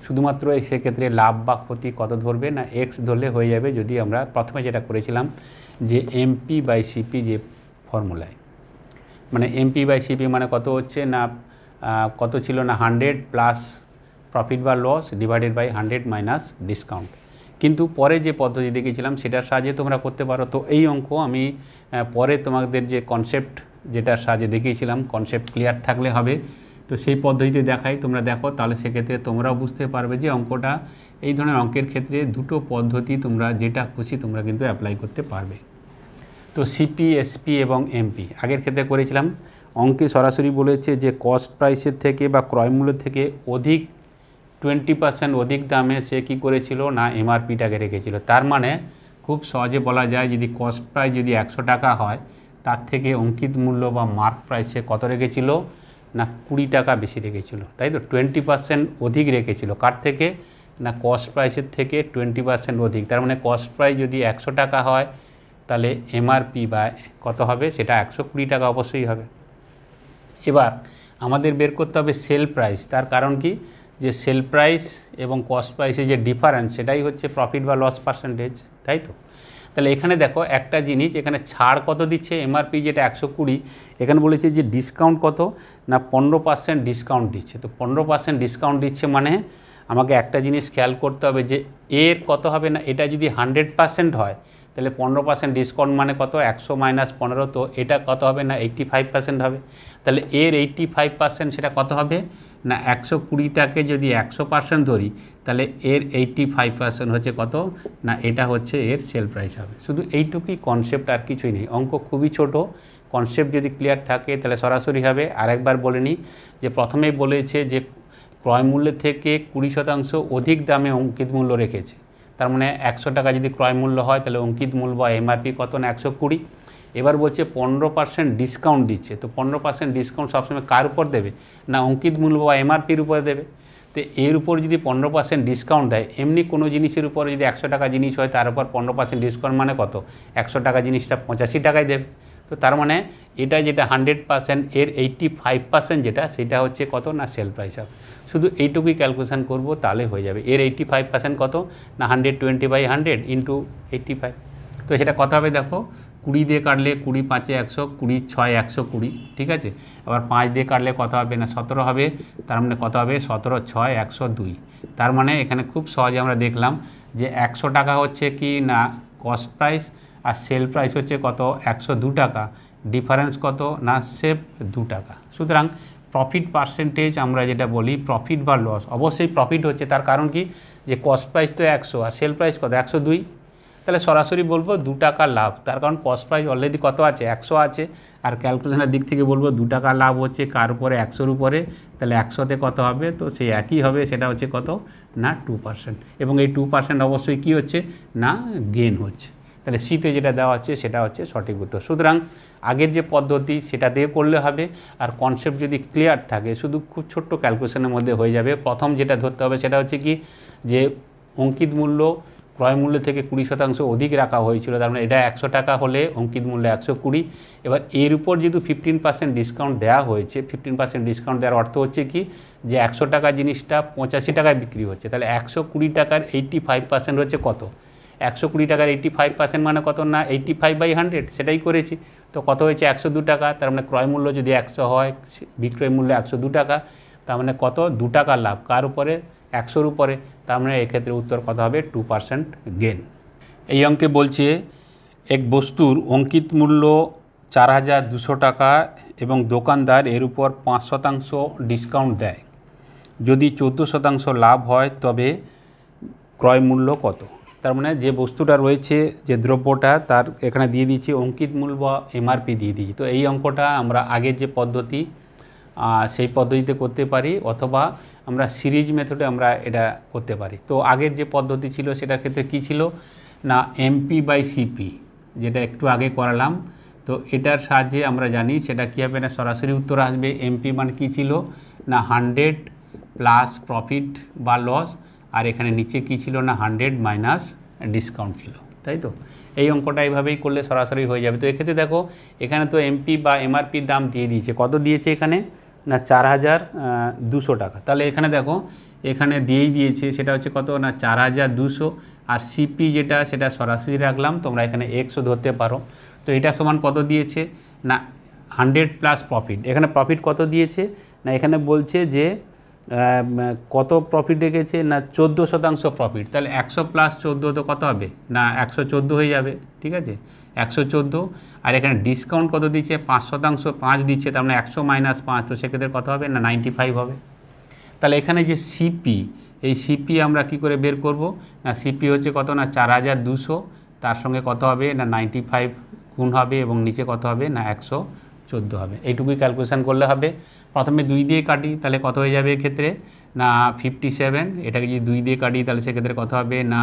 শুধুমাত্র সেক্ষেত্রে লাভ বা ক্ষতি কত ধরবে না এক্স ধরলে হয়ে যাবে যদি আমরা প্রথমে যেটা করেছিলাম যে এমপি বাই সিপি যে ফর্মুলায় মানে এমপি বাই সিপি মানে কত হচ্ছে না কত ছিল না হান্ড্রেড প্লাস প্রফিট বা loss divided by hundred minus discount কিন্তু পরে যে পদ্ধতি দেখেছিলাম সেটার সাহায্যে তোমরা করতে পারো তো এই অঙ্ক আমি পরে তোমাদের যে কনসেপ্ট যেটার সাহায্যে দেখিয়েছিলাম কনসেপ্ট ক্লিয়ার থাকলে হবে তো সেই পদ্ধতিতে দেখাই তোমরা দেখো তাহলে সেক্ষেত্রে তোমরাও বুঝতে পারবে যে অঙ্কটা এই ধরনের অঙ্কের ক্ষেত্রে দুটো পদ্ধতি তোমরা যেটা খুশি তোমরা কিন্তু অ্যাপ্লাই করতে পারবে তো সিপি এসপি এবং এমপি আগের ক্ষেত্রে করেছিলাম অঙ্কে সরাসরি বলেছে যে কস্ট প্রাইসের থেকে বা ক্রয়মূল্যের থেকে অধিক টোয়েন্টি পার্সেন্ট অধিক দামে সে কী করেছিল না এমআরপিটাকে রেখেছিল তার মানে খুব সহজে বলা যায় যদি কস্ট প্রাইস যদি একশো টাকা হয় তার থেকে অঙ্কিত মূল্য বা মার্ক প্রাইস সে কত রেখেছিল না কুড়ি টাকা বেশি রেখেছিল তাই তো টোয়েন্টি পার্সেন্ট অধিক রেখেছিল কার থেকে না কস্ট প্রাইসের থেকে টোয়েন্টি পার্সেন্ট অধিক তার মানে কস্ট প্রাইস যদি একশো টাকা হয় তাহলে এমআরপি বা কত হবে সেটা একশো কুড়ি টাকা অবশ্যই হবে এবার আমাদের বের করতে হবে সেল প্রাইস তার কারণ কি যে সেল প্রাইস এবং কস্ট প্রাইসে যে ডিফারেন্স সেটাই হচ্ছে প্রফিট বা লস পার্সেন্টেজ তাই তো তাহলে এখানে দেখো একটা জিনিস এখানে ছাড় কত দিচ্ছে এমআরপি যেটা একশো কুড়ি এখানে বলেছে যে ডিসকাউন্ট কত না পনেরো পার্সেন্ট ডিসকাউন্ট দিচ্ছে তো পনেরো পার্সেন্ট ডিসকাউন্ট দিচ্ছে মানে আমাকে একটা জিনিস খেয়াল করতে হবে যে এর কত হবে না এটা যদি হান্ড্রেড পার্সেন্ট হয় তাহলে পনেরো পার্সেন্ট ডিসকাউন্ট মানে কত একশো মাইনাস পনেরো তো এটা কত হবে না এইটটি ফাইভ পার্সেন্ট হবে তাহলে এর এইটটি ফাইভ পার্সেন্ট সেটা কত হবে না একশো কুড়িটাকে যদি একশো পার্সেন্ট ধরি তাহলে এর এইটটি ফাইভ পার্সেন্ট হচ্ছে কত না এটা হচ্ছে এর সেল প্রাইস হবে শুধু এইটুকুই কনসেপ্ট আর কিছুই নেই অঙ্ক খুবই ছোট কনসেপ্ট যদি ক্লিয়ার থাকে তাহলে সরাসরি হবে আরেকবার বলে নিই যে প্রথমেই বলেছে যে ক্রয় থেকে কুড়ি শতাংশ অধিক দামে অঙ্কিত মূল্য রেখেছে তার মানে একশো টাকা যদি ক্রয় মূল্য হয় তাহলে অঙ্কিত মূল্য বা এমআরপি কত না একশো কুড়ি এবার বলছে পনেরো পার্সেন্ট ডিসকাউন্ট দিচ্ছে তো পনেরো পার্সেন্ট ডিসকাউন্ট সবসময় কার উপর দেবে না অঙ্কিত মূল্য বা এমআরপির উপর দেবে তো এর উপর যদি পনেরো পার্সেন্ট ডিসকাউন্ট দেয় এমনি কোনো জিনিসের উপর যদি একশো টাকা জিনিস হয় তার উপর পনেরো পার্সেন্ট ডিসকাউন্ট মানে কত একশো টাকা জিনিসটা পঁচাশি টাকায় দেবে তো তার মানে এটা যেটা হান্ড্রেড পার্সেন্ট এর এইট্টি ফাইভ পার্সেন্ট যেটা সেটা হচ্ছে কত না সেল প্রাইস হবে শুধু এইটুকুই ক্যালকুলেশান করব তাহলে হয়ে যাবে এর এইট্টি ফাইভ পার্সেন্ট কত না hundred twenty by hundred into eighty five তো সেটা কথা হবে দেখো কুড়ি দিয়ে কাটলে কুড়ি পাঁচে একশো কুড়ি ছয় একশো কুড়ি ঠিক আছে আবার পাঁচ দিয়ে কাটলে কত হবে না সতেরো হবে তার মানে কত হবে সতেরো ছয় একশো দুই তার মানে এখানে খুব সহজে আমরা দেখলাম যে একশো টাকা হচ্ছে কি না কস্ট প্রাইস আর সেল প্রাইস হচ্ছে কত একশো দু টাকা ডিফারেন্স কত না সেফ দু টাকা সুতরাং প্রফিট পার্সেন্টেজ আমরা যেটা বলি প্রফিট বা লস অবশ্যই প্রফিট হচ্ছে তার কারণ কি যে কস্ট প্রাইস তো একশো আর সেল প্রাইস কত একশো দুই তাহলে সরাসরি বলবো দু টাকা লাভ তার কারণ কস্ট প্রাইস অলরেডি কত আছে একশো আছে আর ক্যালকুলেশনের দিক থেকে বলবো দু টাকা লাভ হচ্ছে কার উপরে একশোর উপরে তাহলে একশোতে কত হবে তো সেই একই হবে সেটা হচ্ছে কত না টু পার্সেন্ট এবং এই টু পার্সেন্ট অবশ্যই কী হচ্ছে না গেন হচ্ছে তাহলে শীতে যেটা দেওয়া হচ্ছে সেটা হচ্ছে সঠিক উত্তর সুতরাং আগের যে পদ্ধতি সেটা দিয়ে করলে হবে আর কনসেপ্ট যদি ক্লিয়ার থাকে শুধু খুব ছোট্ট ক্যালকুলেশনের মধ্যে হয়ে যাবে প্রথম যেটা ধরতে হবে সেটা হচ্ছে কি যে অঙ্কিত মূল্য ক্রয় মূল্য থেকে কুড়ি শতাংশ অধিক রাখা হয়েছিল তার মানে এটা একশো টাকা হলে অঙ্কিত মূল্য একশো কুড়ি এবার এর উপর যেহেতু ফিফটিন পার্সেন্ট ডিসকাউন্ট দেওয়া হয়েছে ফিফটিন পার্সেন্ট ডিসকাউন্ট দেওয়ার অর্থ হচ্ছে কি যে একশো টাকা জিনিসটা পঁচাশি টাকায় বিক্রি হচ্ছে তাহলে একশো কুড়ি টাকার এইটটি ফাইভ পার্সেন্ট হচ্ছে কত একশো কুড়ি টাকার এইট্টি ফাইভ পার্সেন্ট মানে কত না এইটি ফাইভ বাই হান্ড্রেড সেটাই করেছি তো কত হয়েছে একশো দু টাকা তার মানে ক্রয় মূল্য যদি একশো হয় বিক্রয় মূল্য একশো দু টাকা তার মানে কত দু টাকা লাভ কার উপরে একশোর উপরে তার মানে এক্ষেত্রে উত্তর কথা হবে টু পার্সেন্ট গেন এই অঙ্কে বলছে এক বস্তুর অঙ্কিত মূল্য চার হাজার দুশো টাকা এবং দোকানদার এর উপর পাঁচ শতাংশ ডিসকাউন্ট দেয় যদি চোদ্দো শতাংশ লাভ হয় তবে ক্রয় মূল্য কত তার মানে যে বস্তুটা রয়েছে যে দ্রব্যটা তার এখানে দিয়ে দিচ্ছি অঙ্কিত মূল্য বা এমআরপি দিয়ে দিচ্ছি তো এই অঙ্কটা আমরা আগের যে পদ্ধতি সেই পদ্ধতিতে করতে পারি অথবা আমরা সিরিজ মেথডে আমরা এটা করতে পারি তো আগের যে পদ্ধতি ছিল সেটার ক্ষেত্রে কি ছিল না এমপি বাই সিপি যেটা একটু আগে করালাম তো এটার সাহায্যে আমরা জানি সেটা কী হবে না সরাসরি উত্তর আসবে এমপি মানে কী ছিল না হান্ড্রেড প্লাস প্রফিট বা লস আর এখানে নিচে কী ছিল না হান্ড্রেড মাইনাস ডিসকাউন্ট ছিল তাই তো এই অঙ্কটা এইভাবেই করলে সরাসরি হয়ে যাবে তো এক্ষেত্রে দেখো এখানে তো এমপি বা এমআরপির দাম দিয়ে দিয়েছে কত দিয়েছে এখানে না চার হাজার দুশো টাকা তাহলে এখানে দেখো এখানে দিয়েই দিয়েছে সেটা হচ্ছে কত না চার হাজার দুশো আর সিপি যেটা সেটা সরাসরি রাখলাম তোমরা এখানে একশো ধরতে পারো তো এটা সমান কত দিয়েছে না হান্ড্রেড প্লাস প্রফিট এখানে প্রফিট কত দিয়েছে না এখানে বলছে যে কত প্রফিট রেখেছে না চোদ্দো শতাংশ প্রফিট তাহলে একশো প্লাস চোদ্দো তো কত হবে না একশো চোদ্দো হয়ে যাবে ঠিক আছে একশো চোদ্দো আর এখানে ডিসকাউন্ট কত দিচ্ছে পাঁচ শতাংশ পাঁচ দিচ্ছে তার মানে একশো মাইনাস পাঁচ তো সেক্ষেত্রে কত হবে না নাইনটি ফাইভ হবে তাহলে এখানে যে সিপি এই সিপি আমরা কি করে বের করব না সিপি হচ্ছে কত না চার হাজার দুশো তার সঙ্গে কত হবে না নাইনটি ফাইভ গুণ হবে এবং নিচে কত হবে না একশো চোদ্দো হবে এইটুকুই ক্যালকুলেশান করলে হবে প্রথমে দুই দিয়ে কাটি তাহলে কত হয়ে যাবে ক্ষেত্রে না ফিফটি সেভেন এটাকে যদি দুই দিয়ে কাটি তাহলে সেক্ষেত্রে কত হবে না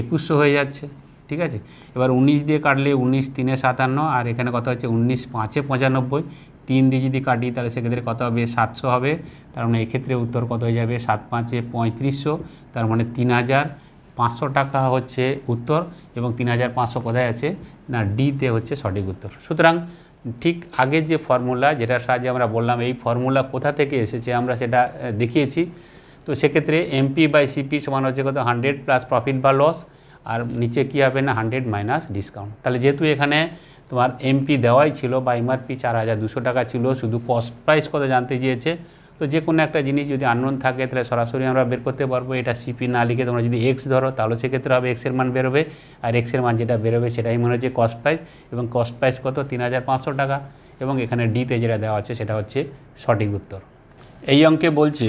একুশশো হয়ে যাচ্ছে ঠিক আছে এবার উনিশ দিয়ে কাটলে উনিশ তিনে সাতান্ন আর এখানে কত হচ্ছে উনিশ পাঁচে পঁচানব্বই তিন দিয়ে যদি কাটি তাহলে সেক্ষেত্রে কত হবে সাতশো হবে তার মানে এক্ষেত্রে উত্তর কত হয়ে যাবে সাত পাঁচে পঁয়ত্রিশশো তার মানে তিন হাজার পাঁচশো টাকা হচ্ছে উত্তর এবং তিন হাজার পাঁচশো কোথায় আছে না ডিতে হচ্ছে সঠিক উত্তর সুতরাং ঠিক আগের যে ফর্মুলা যেটার সাহায্যে আমরা বললাম এই ফর্মুলা কোথা থেকে এসেছে আমরা সেটা দেখিয়েছি তো সেক্ষেত্রে এমপি বাই সিপি সমান হচ্ছে কত হান্ড্রেড প্লাস প্রফিট বা লস আর নিচে কী হবে না হান্ড্রেড মাইনাস ডিসকাউন্ট তাহলে যেহেতু এখানে তোমার এমপি দেওয়াই ছিল বা এমআরপি চার হাজার দুশো টাকা ছিল শুধু কস্ট প্রাইস কত জানতে চেয়েছে তো যে কোনো একটা জিনিস যদি আননোন থাকে তাহলে সরাসরি আমরা বের করতে পারবো এটা সিপি না লিখে তোমরা যদি এক্স ধরো তাহলে সেক্ষেত্রে হবে এক্সের মান বেরোবে আর এক্সের মান যেটা বেরোবে সেটাই মনে হচ্ছে কস্ট প্রাইস এবং কস্ট প্রাইস কত তিন টাকা এবং এখানে ডিতে যেটা দেওয়া আছে সেটা হচ্ছে সঠিক উত্তর এই অঙ্কে বলছে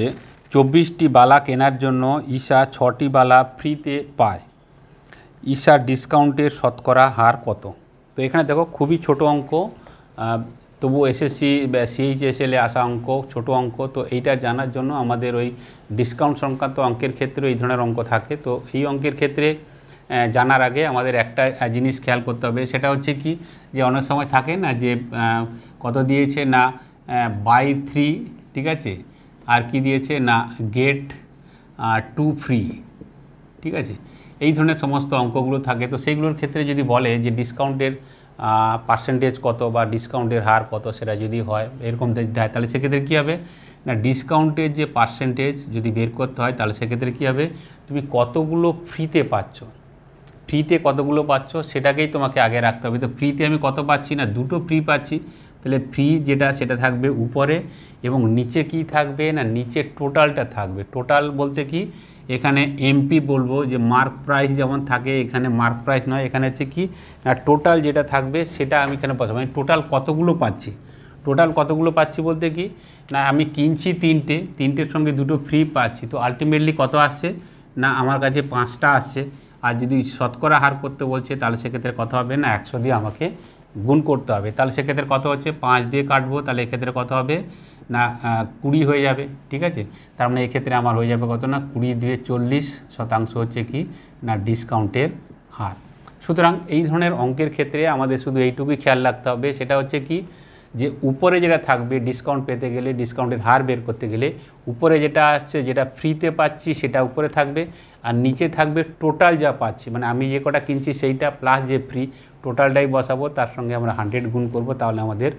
চব্বিশটি বালা কেনার জন্য ঈশা ছটি বালা ফ্রিতে পায় ঈশা ডিসকাউন্টের শতকরা হার কত তো এখানে দেখো খুবই ছোট অঙ্ক তবু এসএসসি বা সিএইচএসএলে আসা অঙ্ক ছোট অঙ্ক তো এইটা জানার জন্য আমাদের ওই ডিসকাউন্ট সংক্রান্ত অঙ্কের ক্ষেত্রে এই ধরনের অঙ্ক থাকে তো এই অঙ্কের ক্ষেত্রে জানার আগে আমাদের একটা জিনিস খেয়াল করতে হবে সেটা হচ্ছে কি যে অনেক সময় থাকে না যে কত দিয়েছে না বাই থ্রি ঠিক আছে আর কি দিয়েছে না গেট টু ফ্রি ঠিক আছে এই ধরনের সমস্ত অঙ্কগুলো থাকে তো সেইগুলোর ক্ষেত্রে যদি বলে যে ডিসকাউন্টের পার্সেন্টেজ কত বা ডিসকাউন্টের হার কত সেটা যদি হয় এরকম দেয় তাহলে সেক্ষেত্রে কী হবে না ডিসকাউন্টের যে পার্সেন্টেজ যদি বের করতে হয় তাহলে সেক্ষেত্রে কী হবে তুমি কতগুলো ফ্রিতে পাচ্ছ ফ্রিতে কতগুলো পাচ্ছ সেটাকেই তোমাকে আগে রাখতে হবে তো ফ্রিতে আমি কত পাচ্ছি না দুটো ফ্রি পাচ্ছি তাহলে ফ্রি যেটা সেটা থাকবে উপরে এবং নিচে কি থাকবে না নিচে টোটালটা থাকবে টোটাল বলতে কি এখানে এমপি বলবো যে মার্ক প্রাইস যেমন থাকে এখানে মার্ক প্রাইস নয় এখানে হচ্ছে কি টোটাল যেটা থাকবে সেটা আমি এখানে পাচ্ছি মানে টোটাল কতগুলো পাচ্ছি টোটাল কতগুলো পাচ্ছি বলতে কি না আমি কিনছি তিনটে তিনটের সঙ্গে দুটো ফ্রি পাচ্ছি তো আলটিমেটলি কত আসছে না আমার কাছে পাঁচটা আসছে আর যদি শতকরা হার করতে বলছে তাহলে সেক্ষেত্রে কত হবে না একশো দিয়ে আমাকে গুণ করতে হবে তাহলে সেক্ষেত্রে কত হচ্ছে পাঁচ দিয়ে কাটবো তাহলে এক্ষেত্রে কত হবে না কুড়ি হয়ে যাবে ঠিক আছে তার মানে এক্ষেত্রে আমার হয়ে যাবে কত না কুড়ি দুয়ে চল্লিশ শতাংশ হচ্ছে কি না ডিসকাউন্টের হার সুতরাং এই ধরনের অঙ্কের ক্ষেত্রে আমাদের শুধু এইটুকুই খেয়াল রাখতে হবে সেটা হচ্ছে কি যে উপরে যেটা থাকবে ডিসকাউন্ট পেতে গেলে ডিসকাউন্টের হার বের করতে গেলে উপরে যেটা আসছে যেটা ফ্রিতে পাচ্ছি সেটা উপরে থাকবে আর নিচে থাকবে টোটাল যা পাচ্ছি মানে আমি যে কটা কিনছি সেইটা প্লাস যে ফ্রি টোটালটাই বসাবো তার সঙ্গে আমরা হান্ড্রেড গুণ করবো তাহলে আমাদের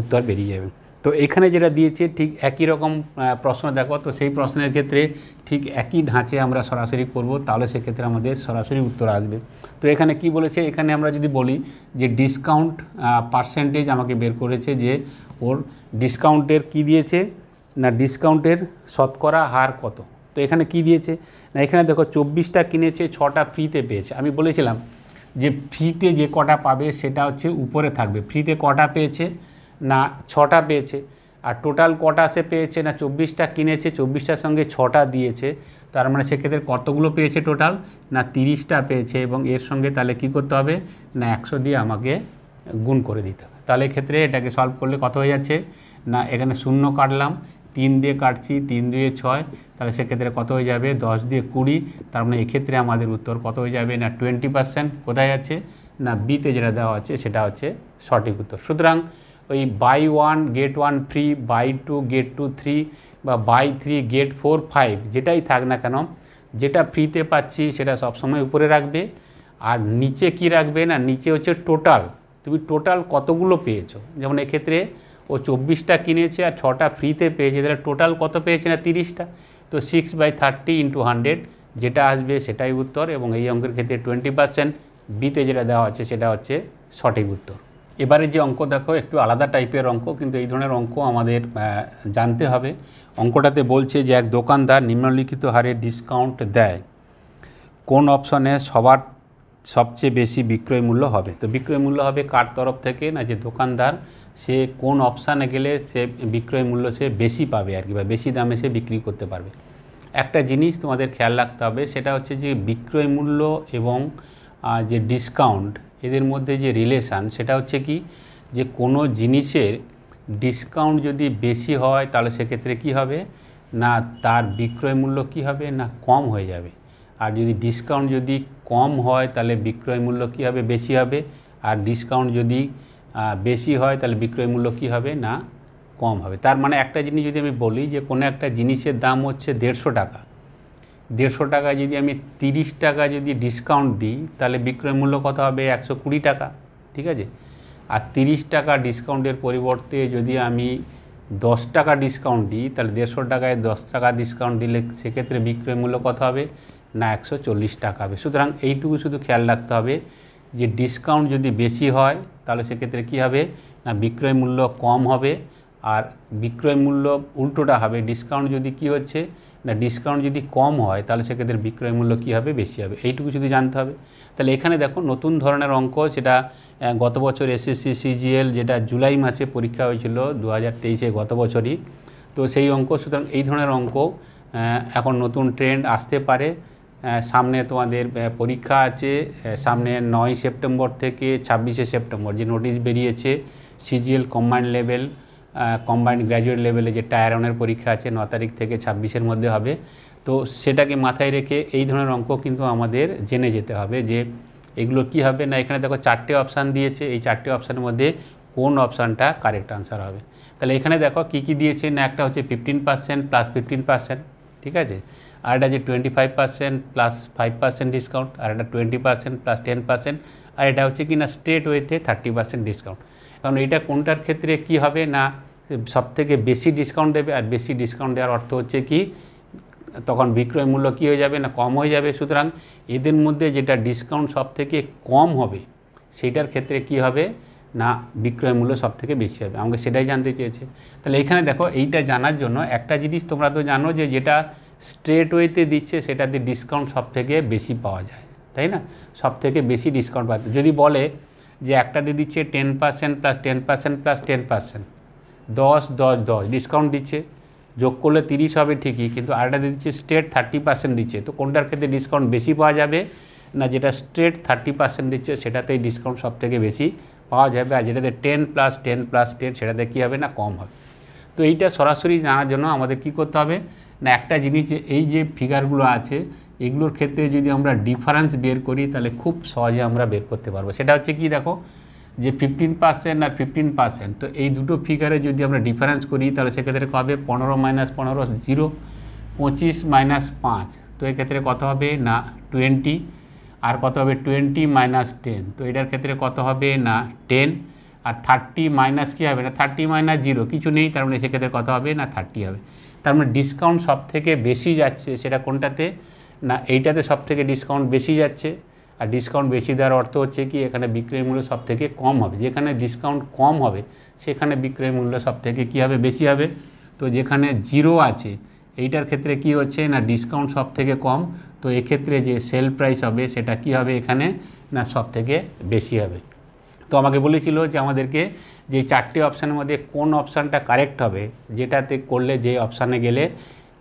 উত্তর বেরিয়ে যাবে তো এখানে যেটা দিয়েছে ঠিক একই রকম প্রশ্ন দেখো তো সেই প্রশ্নের ক্ষেত্রে ঠিক একই ধাঁচে আমরা সরাসরি করব তাহলে সেক্ষেত্রে আমাদের সরাসরি উত্তর আসবে তো এখানে কি বলেছে এখানে আমরা যদি বলি যে ডিসকাউন্ট পার্সেন্টেজ আমাকে বের করেছে যে ওর ডিসকাউন্টের কি দিয়েছে না ডিসকাউন্টের শতকরা হার কত তো এখানে কি দিয়েছে না এখানে দেখো চব্বিশটা কিনেছে ছটা ফ্রিতে পেয়েছে আমি বলেছিলাম যে ফ্রিতে যে কটা পাবে সেটা হচ্ছে উপরে থাকবে ফ্রিতে কটা পেয়েছে না ছটা পেয়েছে আর টোটাল কটা সে পেয়েছে না চব্বিশটা কিনেছে চব্বিশটার সঙ্গে ছটা দিয়েছে তার মানে সেক্ষেত্রে কতগুলো পেয়েছে টোটাল না তিরিশটা পেয়েছে এবং এর সঙ্গে তাহলে কি করতে হবে না একশো দিয়ে আমাকে গুণ করে দিতে হবে তাহলে ক্ষেত্রে এটাকে সলভ করলে কত হয়ে যাচ্ছে না এখানে শূন্য কাটলাম তিন দিয়ে কাটছি তিন দিয়ে ছয় তাহলে সেক্ষেত্রে কত হয়ে যাবে দশ দিয়ে কুড়ি তার মানে এক্ষেত্রে আমাদের উত্তর কত হয়ে যাবে না টোয়েন্টি পার্সেন্ট কোথায় আছে না বিতে যেটা দেওয়া আছে সেটা হচ্ছে সঠিক উত্তর সুতরাং ওই buy one get one free buy two get two three বা buy three get four five যেটাই থাক না কেন যেটা ফ্রিতে পাচ্ছি সেটা সবসময় উপরে রাখবে আর নিচে কি রাখবে না নিচে হচ্ছে টোটাল তুমি টোটাল কতগুলো পেয়েছো যেমন এক্ষেত্রে ও চব্বিশটা কিনেছে আর ছটা ফ্রিতে পেয়েছে তাহলে টোটাল কত পেয়েছে না তিরিশটা তো six by thirty into hundred যেটা আসবে সেটাই উত্তর এবং এই অঙ্কের ক্ষেত্রে টোয়েন্টি পার্সেন্ট বিতে যেটা দেওয়া আছে সেটা হচ্ছে সঠিক উত্তর এবারে যে অঙ্ক দেখো একটু আলাদা টাইপের অঙ্ক কিন্তু এই ধরনের অঙ্ক আমাদের জানতে হবে অঙ্কটাতে বলছে যে এক দোকানদার নিম্নলিখিত হারে ডিসকাউন্ট দেয় কোন অপশনে সবার সবচেয়ে বেশি বিক্রয় মূল্য হবে তো বিক্রয় মূল্য হবে কার তরফ থেকে না যে দোকানদার সে কোন অপশানে গেলে সে বিক্রয় মূল্য সে বেশি পাবে আর কি বা বেশি দামে সে বিক্রি করতে পারবে একটা জিনিস তোমাদের খেয়াল রাখতে হবে সেটা হচ্ছে যে বিক্রয় মূল্য এবং যে ডিসকাউন্ট এদের মধ্যে যে রিলেশান সেটা হচ্ছে কি যে কোনো জিনিসের ডিসকাউন্ট যদি বেশি হয় তাহলে সেক্ষেত্রে কি হবে না তার বিক্রয় মূল্য কি হবে না কম হয়ে যাবে আর যদি ডিসকাউন্ট যদি কম হয় তাহলে বিক্রয় মূল্য কী হবে বেশি হবে আর ডিসকাউন্ট যদি বেশি হয় তাহলে বিক্রয় মূল্য কী হবে না কম হবে তার মানে একটা জিনিস যদি আমি বলি যে কোনো একটা জিনিসের দাম হচ্ছে দেড়শো টাকা দেড়শো টাকা যদি আমি তিরিশ টাকা যদি ডিসকাউন্ট দিই তাহলে বিক্রয় মূল্য কত হবে একশো কুড়ি টাকা ঠিক আছে আর তিরিশ টাকা ডিসকাউন্টের পরিবর্তে যদি আমি দশ টাকা ডিসকাউন্ট দিই তাহলে দেড়শো টাকায় দশ টাকা ডিসকাউন্ট দিলে সেক্ষেত্রে বিক্রয় মূল্য কত হবে না একশো চল্লিশ টাকা হবে সুতরাং এইটুকু শুধু খেয়াল রাখতে হবে যে ডিসকাউন্ট যদি বেশি হয় তাহলে সেক্ষেত্রে কি হবে না বিক্রয় মূল্য কম হবে আর বিক্রয় মূল্য উল্টোটা হবে ডিসকাউন্ট যদি কি হচ্ছে না ডিসকাউন্ট যদি কম হয় তাহলে সেক্ষেত্রে বিক্রয় মূল্য কী হবে বেশি হবে এইটুকু যদি জানতে হবে তাহলে এখানে দেখো নতুন ধরনের অঙ্ক সেটা গত বছর এসএসসি সিজিএল যেটা জুলাই মাসে পরীক্ষা হয়েছিল দু হাজার তেইশে গত বছরই তো সেই অঙ্ক সুতরাং এই ধরনের অঙ্ক এখন নতুন ট্রেন্ড আসতে পারে সামনে তোমাদের পরীক্ষা আছে সামনে নয় সেপ্টেম্বর থেকে ছাব্বিশে সেপ্টেম্বর যে নোটিশ বেরিয়েছে CGL combined level combined graduate লেভেলে যে টায়ার ওয়ানের পরীক্ষা আছে ন তারিখ থেকে ছাব্বিশের মধ্যে হবে তো সেটাকে মাথায় রেখে এই ধরনের অঙ্ক কিন্তু আমাদের জেনে যেতে হবে যে এগুলো কি হবে না এখানে দেখো চারটে অপশান দিয়েছে এই চারটে অপশানের মধ্যে কোন অপশানটা কারেক্ট আনসার হবে তাহলে এখানে দেখো কি কি দিয়েছে না একটা হচ্ছে fifteen percent plus fifteen percent ঠিক আছে আর একটা যে twenty five percent plus five percent discount আর একটা twenty percent plus ten percent আর এটা হচ্ছে কি না স্টেট ওয়েতে থার্টি পার্সেন্ট ডিসকাউন্ট কারণ এটা কোনটার ক্ষেত্রে কি হবে না সবথেকে বেশি ডিসকাউন্ট দেবে আর বেশি ডিসকাউন্ট দেওয়ার অর্থ হচ্ছে কি তখন বিক্রয় মূল্য কী হয়ে যাবে না কম হয়ে যাবে সুতরাং এদের মধ্যে যেটা ডিসকাউন্ট সব থেকে কম হবে সেটার ক্ষেত্রে কি হবে না বিক্রয় মূল্য সব থেকে বেশি হবে আমাকে সেটাই জানতে চেয়েছে তাহলে এখানে দেখো এইটা জানার জন্য একটা জিনিস তোমরা তো জানো যে যেটা স্ট্রেট ওয়েতে দিচ্ছে সেটাতে ডিসকাউন্ট সব থেকে বেশি পাওয়া যায় তাই না সব থেকে বেশি ডিসকাউন্ট পাওয়া যদি বলে যে একটাতে দিচ্ছে ten percent plus ten percent plus ten percent দশ দশ দশ ডিসকাউন্ট দিচ্ছে যোগ করলে তিরিশ হবে ঠিকই কিন্তু আরেকটা দিচ্ছে স্টেট থার্টি পার্সেন্ট দিচ্ছে তো কোনটার ক্ষেত্রে ডিসকাউন্ট বেশি পাওয়া যাবে না যেটা স্ট্রেট থার্টি পার্সেন্ট দিচ্ছে সেটাতেই ডিসকাউন্ট সবথেকে বেশি পাওয়া যাবে আর যেটাতে ten plus ten plus ten সেটাতে কী হবে না কম হবে তো এইটা সরাসরি জানার জন্য আমাদের কি করতে হবে না একটা জিনিস এই যে ফিগারগুলো আছে এগুলোর ক্ষেত্রে যদি আমরা ডিফারেন্স বের করি তাহলে খুব সহজে আমরা বের করতে পারবো সেটা হচ্ছে কি দেখো যে ফিফটিন পার্সেন্ট আর ফিফটিন পার্সেন্ট তো এই দুটো ফিগারে যদি আমরা ডিফারেন্স করি তাহলে সেক্ষেত্রে কবে পনেরো মাইনাস পনেরো জিরো পঁচিশ মাইনাস পাঁচ তো এক্ষেত্রে কত হবে না টোয়েন্টি আর কত হবে টোয়েন্টি মাইনাস টেন তো এটার ক্ষেত্রে কত হবে না টেন আর থার্টি মাইনাস কী হবে না থার্টি মাইনাস জিরো কিছু নেই তার মানে সেক্ষেত্রে কত হবে না থার্টি হবে তার মানে ডিসকাউন্ট সব থেকে বেশি যাচ্ছে সেটা কোনটাতে না এইটাতে সব থেকে ডিসকাউন্ট বেশি যাচ্ছে আর ডিসকাউন্ট বেশি দেওয়ার অর্থ হচ্ছে কি এখানে বিক্রয় মূল্য সব থেকে কম হবে যেখানে ডিসকাউন্ট কম হবে সেখানে বিক্রয় মূল্য সব থেকে কী হবে বেশি হবে তো যেখানে জিরো আছে এইটার ক্ষেত্রে কি হচ্ছে না ডিসকাউন্ট সব থেকে কম তো এক্ষেত্রে যে সেল প্রাইস হবে সেটা কি হবে এখানে না সব থেকে বেশি হবে তো আমাকে বলেছিল যে আমাদেরকে যে চারটি অপশানের মধ্যে কোন অপশানটা কারেক্ট হবে যেটাতে করলে যে অপশানে গেলে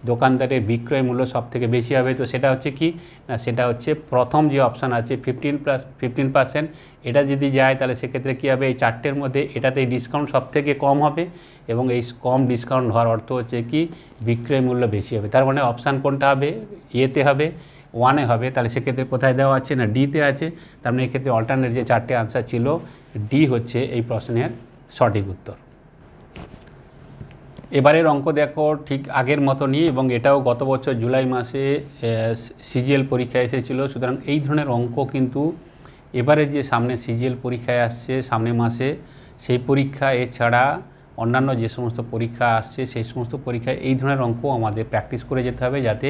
দোকানদারের বিক্রয় মূল্য সব থেকে বেশি হবে তো সেটা হচ্ছে কি না সেটা হচ্ছে প্রথম যে অপশান আছে ফিফটিন প্লাস ফিফটিন পার্সেন্ট এটা যদি যায় তাহলে সেক্ষেত্রে কী হবে এই চারটের মধ্যে এটাতে ডিসকাউন্ট সব থেকে কম হবে এবং এই কম ডিসকাউন্ট হওয়ার অর্থ হচ্ছে কি বিক্রয় মূল্য বেশি হবে তার মানে অপশান কোনটা হবে এতে হবে ওয়ানে হবে তাহলে সেক্ষেত্রে কোথায় দেওয়া আছে না ডিতে আছে তার মানে এক্ষেত্রে অল্টারনেট যে চারটে আনসার ছিল ডি হচ্ছে এই প্রশ্নের সঠিক উত্তর এবারের অঙ্ক দেখো ঠিক আগের মতনই এবং এটাও গত বছর জুলাই মাসে সিজিএল পরীক্ষা এসেছিল সুতরাং এই ধরনের অঙ্ক কিন্তু এবারে যে সামনে সিজিএল পরীক্ষায় আসছে সামনে মাসে সেই পরীক্ষা এছাড়া অন্যান্য যে সমস্ত পরীক্ষা আসছে সেই সমস্ত পরীক্ষায় এই ধরনের অঙ্ক আমাদের প্র্যাকটিস করে যেতে হবে যাতে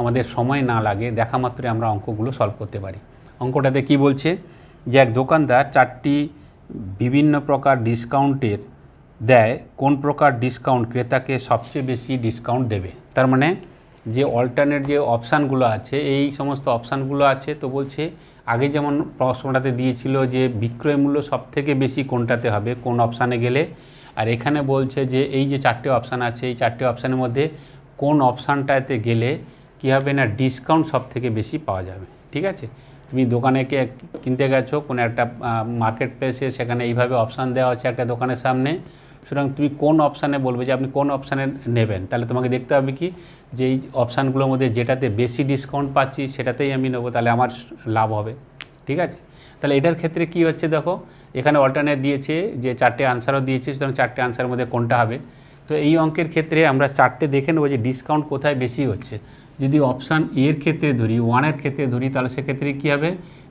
আমাদের সময় না লাগে দেখা মাত্রই আমরা অঙ্কগুলো সলভ করতে পারি অঙ্কটাতে কি বলছে যে এক দোকানদার চারটি বিভিন্ন প্রকার ডিসকাউন্টের দেয় কোন প্রকার ডিসকাউন্ট ক্রেতাকে সবচেয়ে বেশি ডিসকাউন্ট দেবে তার মানে যে অল্টারনেট যে অপশানগুলো আছে এই সমস্ত অপশানগুলো আছে তো বলছে আগে যেমন প্রশ্নটাতে দিয়েছিল যে বিক্রয় মূল্য সবথেকে বেশি কোনটাতে হবে কোন অপশানে গেলে আর এখানে বলছে যে এই যে চারটে অপশান আছে এই চারটে অপশানের মধ্যে কোন অপশানটাতে গেলে কী হবে না ডিসকাউন্ট সবথেকে বেশি পাওয়া যাবে ঠিক আছে তুমি দোকানে কে কিনতে গেছো কোনো একটা মার্কেট প্লেসে সেখানে এইভাবে অপশান দেওয়া আছে একটা দোকানের সামনে সুতরাং তুমি কোন অপশানে বলবে যে আপনি কোন অপশানে নেবেন তাহলে তোমাকে দেখতে হবে কি যে এই অপশানগুলোর মধ্যে যেটাতে বেশি ডিসকাউন্ট পাচ্ছি সেটাতেই আমি নেবো তাহলে আমার লাভ হবে ঠিক আছে তাহলে এটার ক্ষেত্রে কি হচ্ছে দেখো এখানে অল্টারনেট দিয়েছে যে চারটে আনসারও দিয়েছে সুতরাং চারটে আনসারের মধ্যে কোনটা হবে তো এই অঙ্কের ক্ষেত্রে আমরা চারটে দেখে নেবো যে ডিসকাউন্ট কোথায় বেশি হচ্ছে যদি অপশান এর ক্ষেত্রে ধরি ওয়ানের ক্ষেত্রে ধরি তাহলে সেক্ষেত্রে কী হবে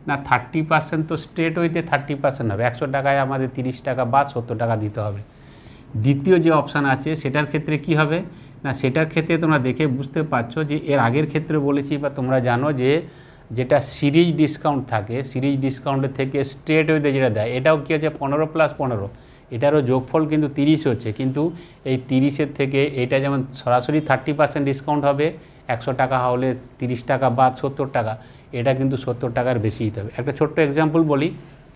না থার্টি পার্সেন্ট তো স্ট্রেট হইতে থার্টি পার্সেন্ট হবে একশো টাকায় আমাদের তিরিশ টাকা বা সত্তর টাকা দিতে হবে দ্বিতীয় যে অপশান আছে সেটার ক্ষেত্রে কি হবে না সেটার ক্ষেত্রে তোমরা দেখে বুঝতে পারছো যে এর আগের ক্ষেত্রে বলেছি বা তোমরা জানো যে যেটা সিরিজ ডিসকাউন্ট থাকে সিরিজ ডিসকাউন্টের থেকে স্ট্রেট ওয়েতে যেটা দেয় এটাও কী হচ্ছে পনেরো প্লাস পনেরো এটারও যোগফল কিন্তু তিরিশ হচ্ছে কিন্তু এই তিরিশের থেকে এটা যেমন সরাসরি থার্টি পার্সেন্ট ডিসকাউন্ট হবে একশো টাকা হলে তিরিশ টাকা বা সত্তর টাকা এটা কিন্তু সত্তর টাকার বেশি দিতে হবে একটা ছোট্ট এক্সাম্পল বলি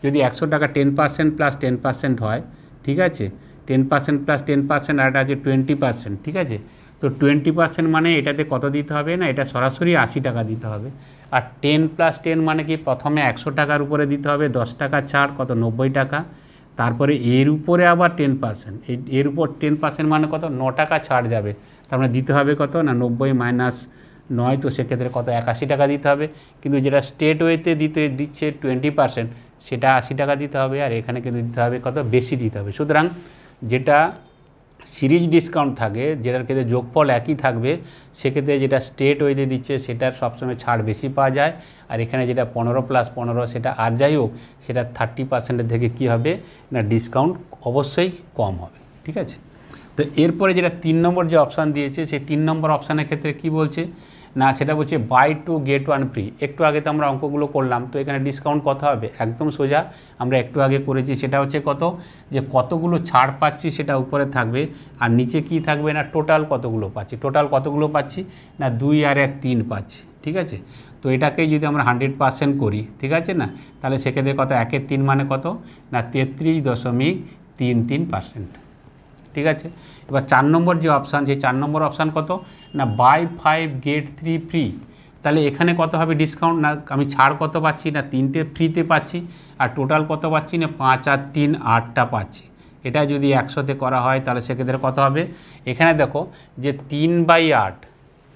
যদি একশো টাকা ten percent plus ten percent হয় ঠিক আছে ten percent plus ten percent আর আছে টোয়েন্টি পার্সেন্ট ঠিক আছে তো টোয়েন্টি পার্সেন্ট মানে এটাতে কত দিতে হবে না এটা সরাসরি আশি টাকা দিতে হবে আর টেন প্লাস টেন মানে কি প্রথমে একশো টাকার উপরে দিতে হবে দশ টাকা ছাড় কত নব্বই টাকা তারপরে এর উপরে আবার টেন পার্সেন্ট এর উপর টেন পার্সেন্ট মানে কত ন টাকা ছাড় যাবে তার মানে দিতে হবে কত না নব্বই মাইনাস নয় তো সেক্ষেত্রে কত একাশি টাকা দিতে হবে কিন্তু যেটা স্টেট ওয়েতে দিতে দিচ্ছে টোয়েন্টি পার্সেন্ট সেটা আশি টাকা দিতে হবে আর এখানে কিন্তু দিতে হবে কত বেশি দিতে হবে সুতরাং যেটা সিরিজ ডিসকাউন্ট থাকে যেটার ক্ষেত্রে যোগফল একই থাকবে সেক্ষেত্রে যেটা স্টেট ওয়েদে দিচ্ছে সেটার সবসময় ছাড় বেশি পাওয়া যায় আর এখানে যেটা পনেরো প্লাস পনেরো সেটা আর যাই হোক সেটা থার্টি পার্সেন্টের থেকে কী হবে না ডিসকাউন্ট অবশ্যই কম হবে ঠিক আছে তো এরপরে যেটা তিন নম্বর যে অপশান দিয়েছে সেই তিন নম্বর অপশানের ক্ষেত্রে কি বলছে না সেটা বলছে buy two get one free একটু আগে তো আমরা অঙ্কগুলো করলাম তো এখানে ডিসকাউন্ট কত হবে একদম সোজা আমরা একটু আগে করেছি সেটা হচ্ছে কত যে কতগুলো ছাড় পাচ্ছি সেটা উপরে থাকবে আর নিচে কি থাকবে না টোটাল কতগুলো পাচ্ছি টোটাল কতগুলো পাচ্ছি না দুই আর এক তিন পাচ্ছি ঠিক আছে তো এটাকে যদি আমরা হান্ড্রেড পার্সেন্ট করি ঠিক আছে না তাহলে সেক্ষেত্রে কত একের তিন মানে কত না তেত্রিশ দশমিক তিন তিন পার্সেন্ট ঠিক আছে এবার চার নম্বর যে অপশান সেই চার নম্বর অপশান কত না buy five get three free তাহলে এখানে কত হবে ডিসকাউন্ট না আমি ছাড় কত পাচ্ছি না তিনটে ফ্রিতে পাচ্ছি আর টোটাল কত পাচ্ছি না পাঁচ আর তিন আটটা পাচ্ছি এটা যদি একশোতে করা হয় তাহলে সেক্ষেত্রে কত হবে এখানে দেখো যে তিন বাই আট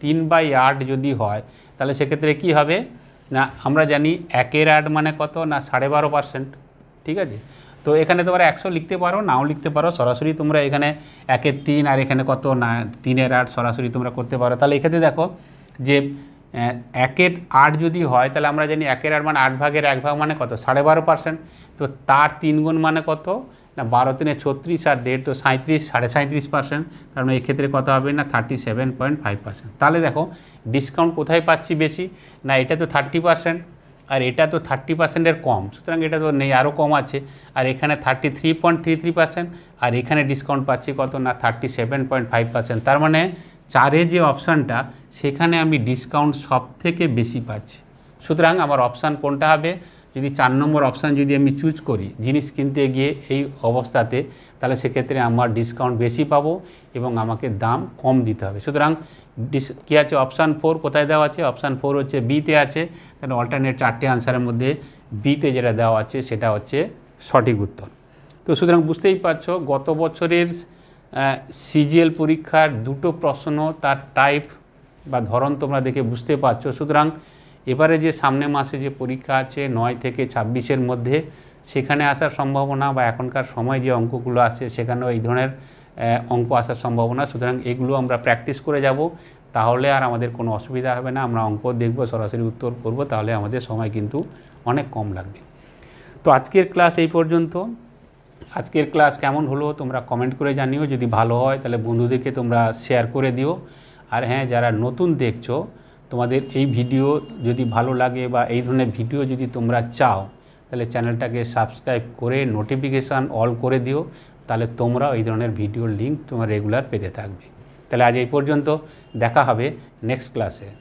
তিন বাই আট যদি হয় তাহলে সেক্ষেত্রে কি হবে না আমরা জানি একের আট মানে কত না সাড়ে বারো পার্সেন্ট ঠিক আছে তো এখানে তোমরা একশো লিখতে পারো নাও লিখতে পারো সরাসরি তোমরা এখানে একের তিন আর এখানে কত না তিনের আট সরাসরি তোমরা করতে পারো তাহলে এখানে দেখো যে একের আট যদি হয় তাহলে আমরা জানি একের আট মানে আট ভাগের এক ভাগ মানে কত সাড়ে বারো পার্সেন্ট তো তার তিন গুণ মানে কত না বারো তিনে ছত্রিশ আর দেড় তো সাঁত্রিশ সাড়ে সাঁত্রিশ পার্সেন্ট মানে কারণ এক্ষেত্রে কত হবে না thirty seven point five percent তাহলে দেখো ডিসকাউন্ট কোথায় পাচ্ছি বেশি না এটা তো থার্টি পার্সেন্ট আর এটা তো থার্টি পার্সেন্টের কম সুতরাং এটা তো নেই আরও কম আছে আর এখানে thirty three point three three percent আর এখানে ডিসকাউন্ট পাচ্ছি কত না thirty seven point five percent তার মানে চারে যে অপশানটা সেখানে আমি ডিসকাউন্ট সব থেকে বেশি পাচ্ছি সুতরাং আমার অপশান কোনটা হবে যদি চার নম্বর অপশান যদি আমি চুজ করি জিনিস কিনতে গিয়ে এই অবস্থাতে তাহলে সেক্ষেত্রে আমার ডিসকাউন্ট বেশি পাবো এবং আমাকে দাম কম দিতে হবে সুতরাং ডিস কী আছে অপশান ফোর কোথায় দেওয়া আছে অপশান ফোর হচ্ছে বিতে আছে তাহলে অল্টারনেট চারটে আনসারের মধ্যে বিতে যেটা দেওয়া আছে সেটা হচ্ছে সঠিক উত্তর তো সুতরাং বুঝতেই পারছো গত বছরের সিজিএল পরীক্ষার দুটো প্রশ্ন তার টাইপ বা ধরন তোমরা দেখে বুঝতে পারছো সুতরাং এবারে যে সামনে মাসে যে পরীক্ষা আছে নয় থেকে ছাব্বিশের মধ্যে সেখানে আসার সম্ভাবনা বা এখনকার সময় যে অঙ্কগুলো আছে সেখানেও এই ধরনের অঙ্ক আসার সম্ভাবনা সুতরাং এগুলো আমরা প্র্যাকটিস করে যাব তাহলে আর আমাদের কোনো অসুবিধা হবে না আমরা অঙ্ক দেখব সরাসরি উত্তর করব তাহলে আমাদের সময় কিন্তু অনেক কম লাগবে তো আজকের ক্লাস এই পর্যন্ত আজকের ক্লাস কেমন হলো তোমরা কমেন্ট করে জানিও যদি ভালো হয় তাহলে বন্ধুদেরকে তোমরা শেয়ার করে দিও আর হ্যাঁ যারা নতুন দেখছো তোমাদের এই ভিডিও যদি ভালো লাগে বা এই ধরনের ভিডিও যদি তোমরা চাও তাহলে চ্যানেলটাকে সাবস্ক্রাইব করে নোটিফিকেশান অল করে দিও তাহলে তোমরা এই ধরনের ভিডিওর লিঙ্ক তোমার রেগুলার পেতে থাকবে তাহলে আজ এই পর্যন্ত দেখা হবে নেক্সট ক্লাসে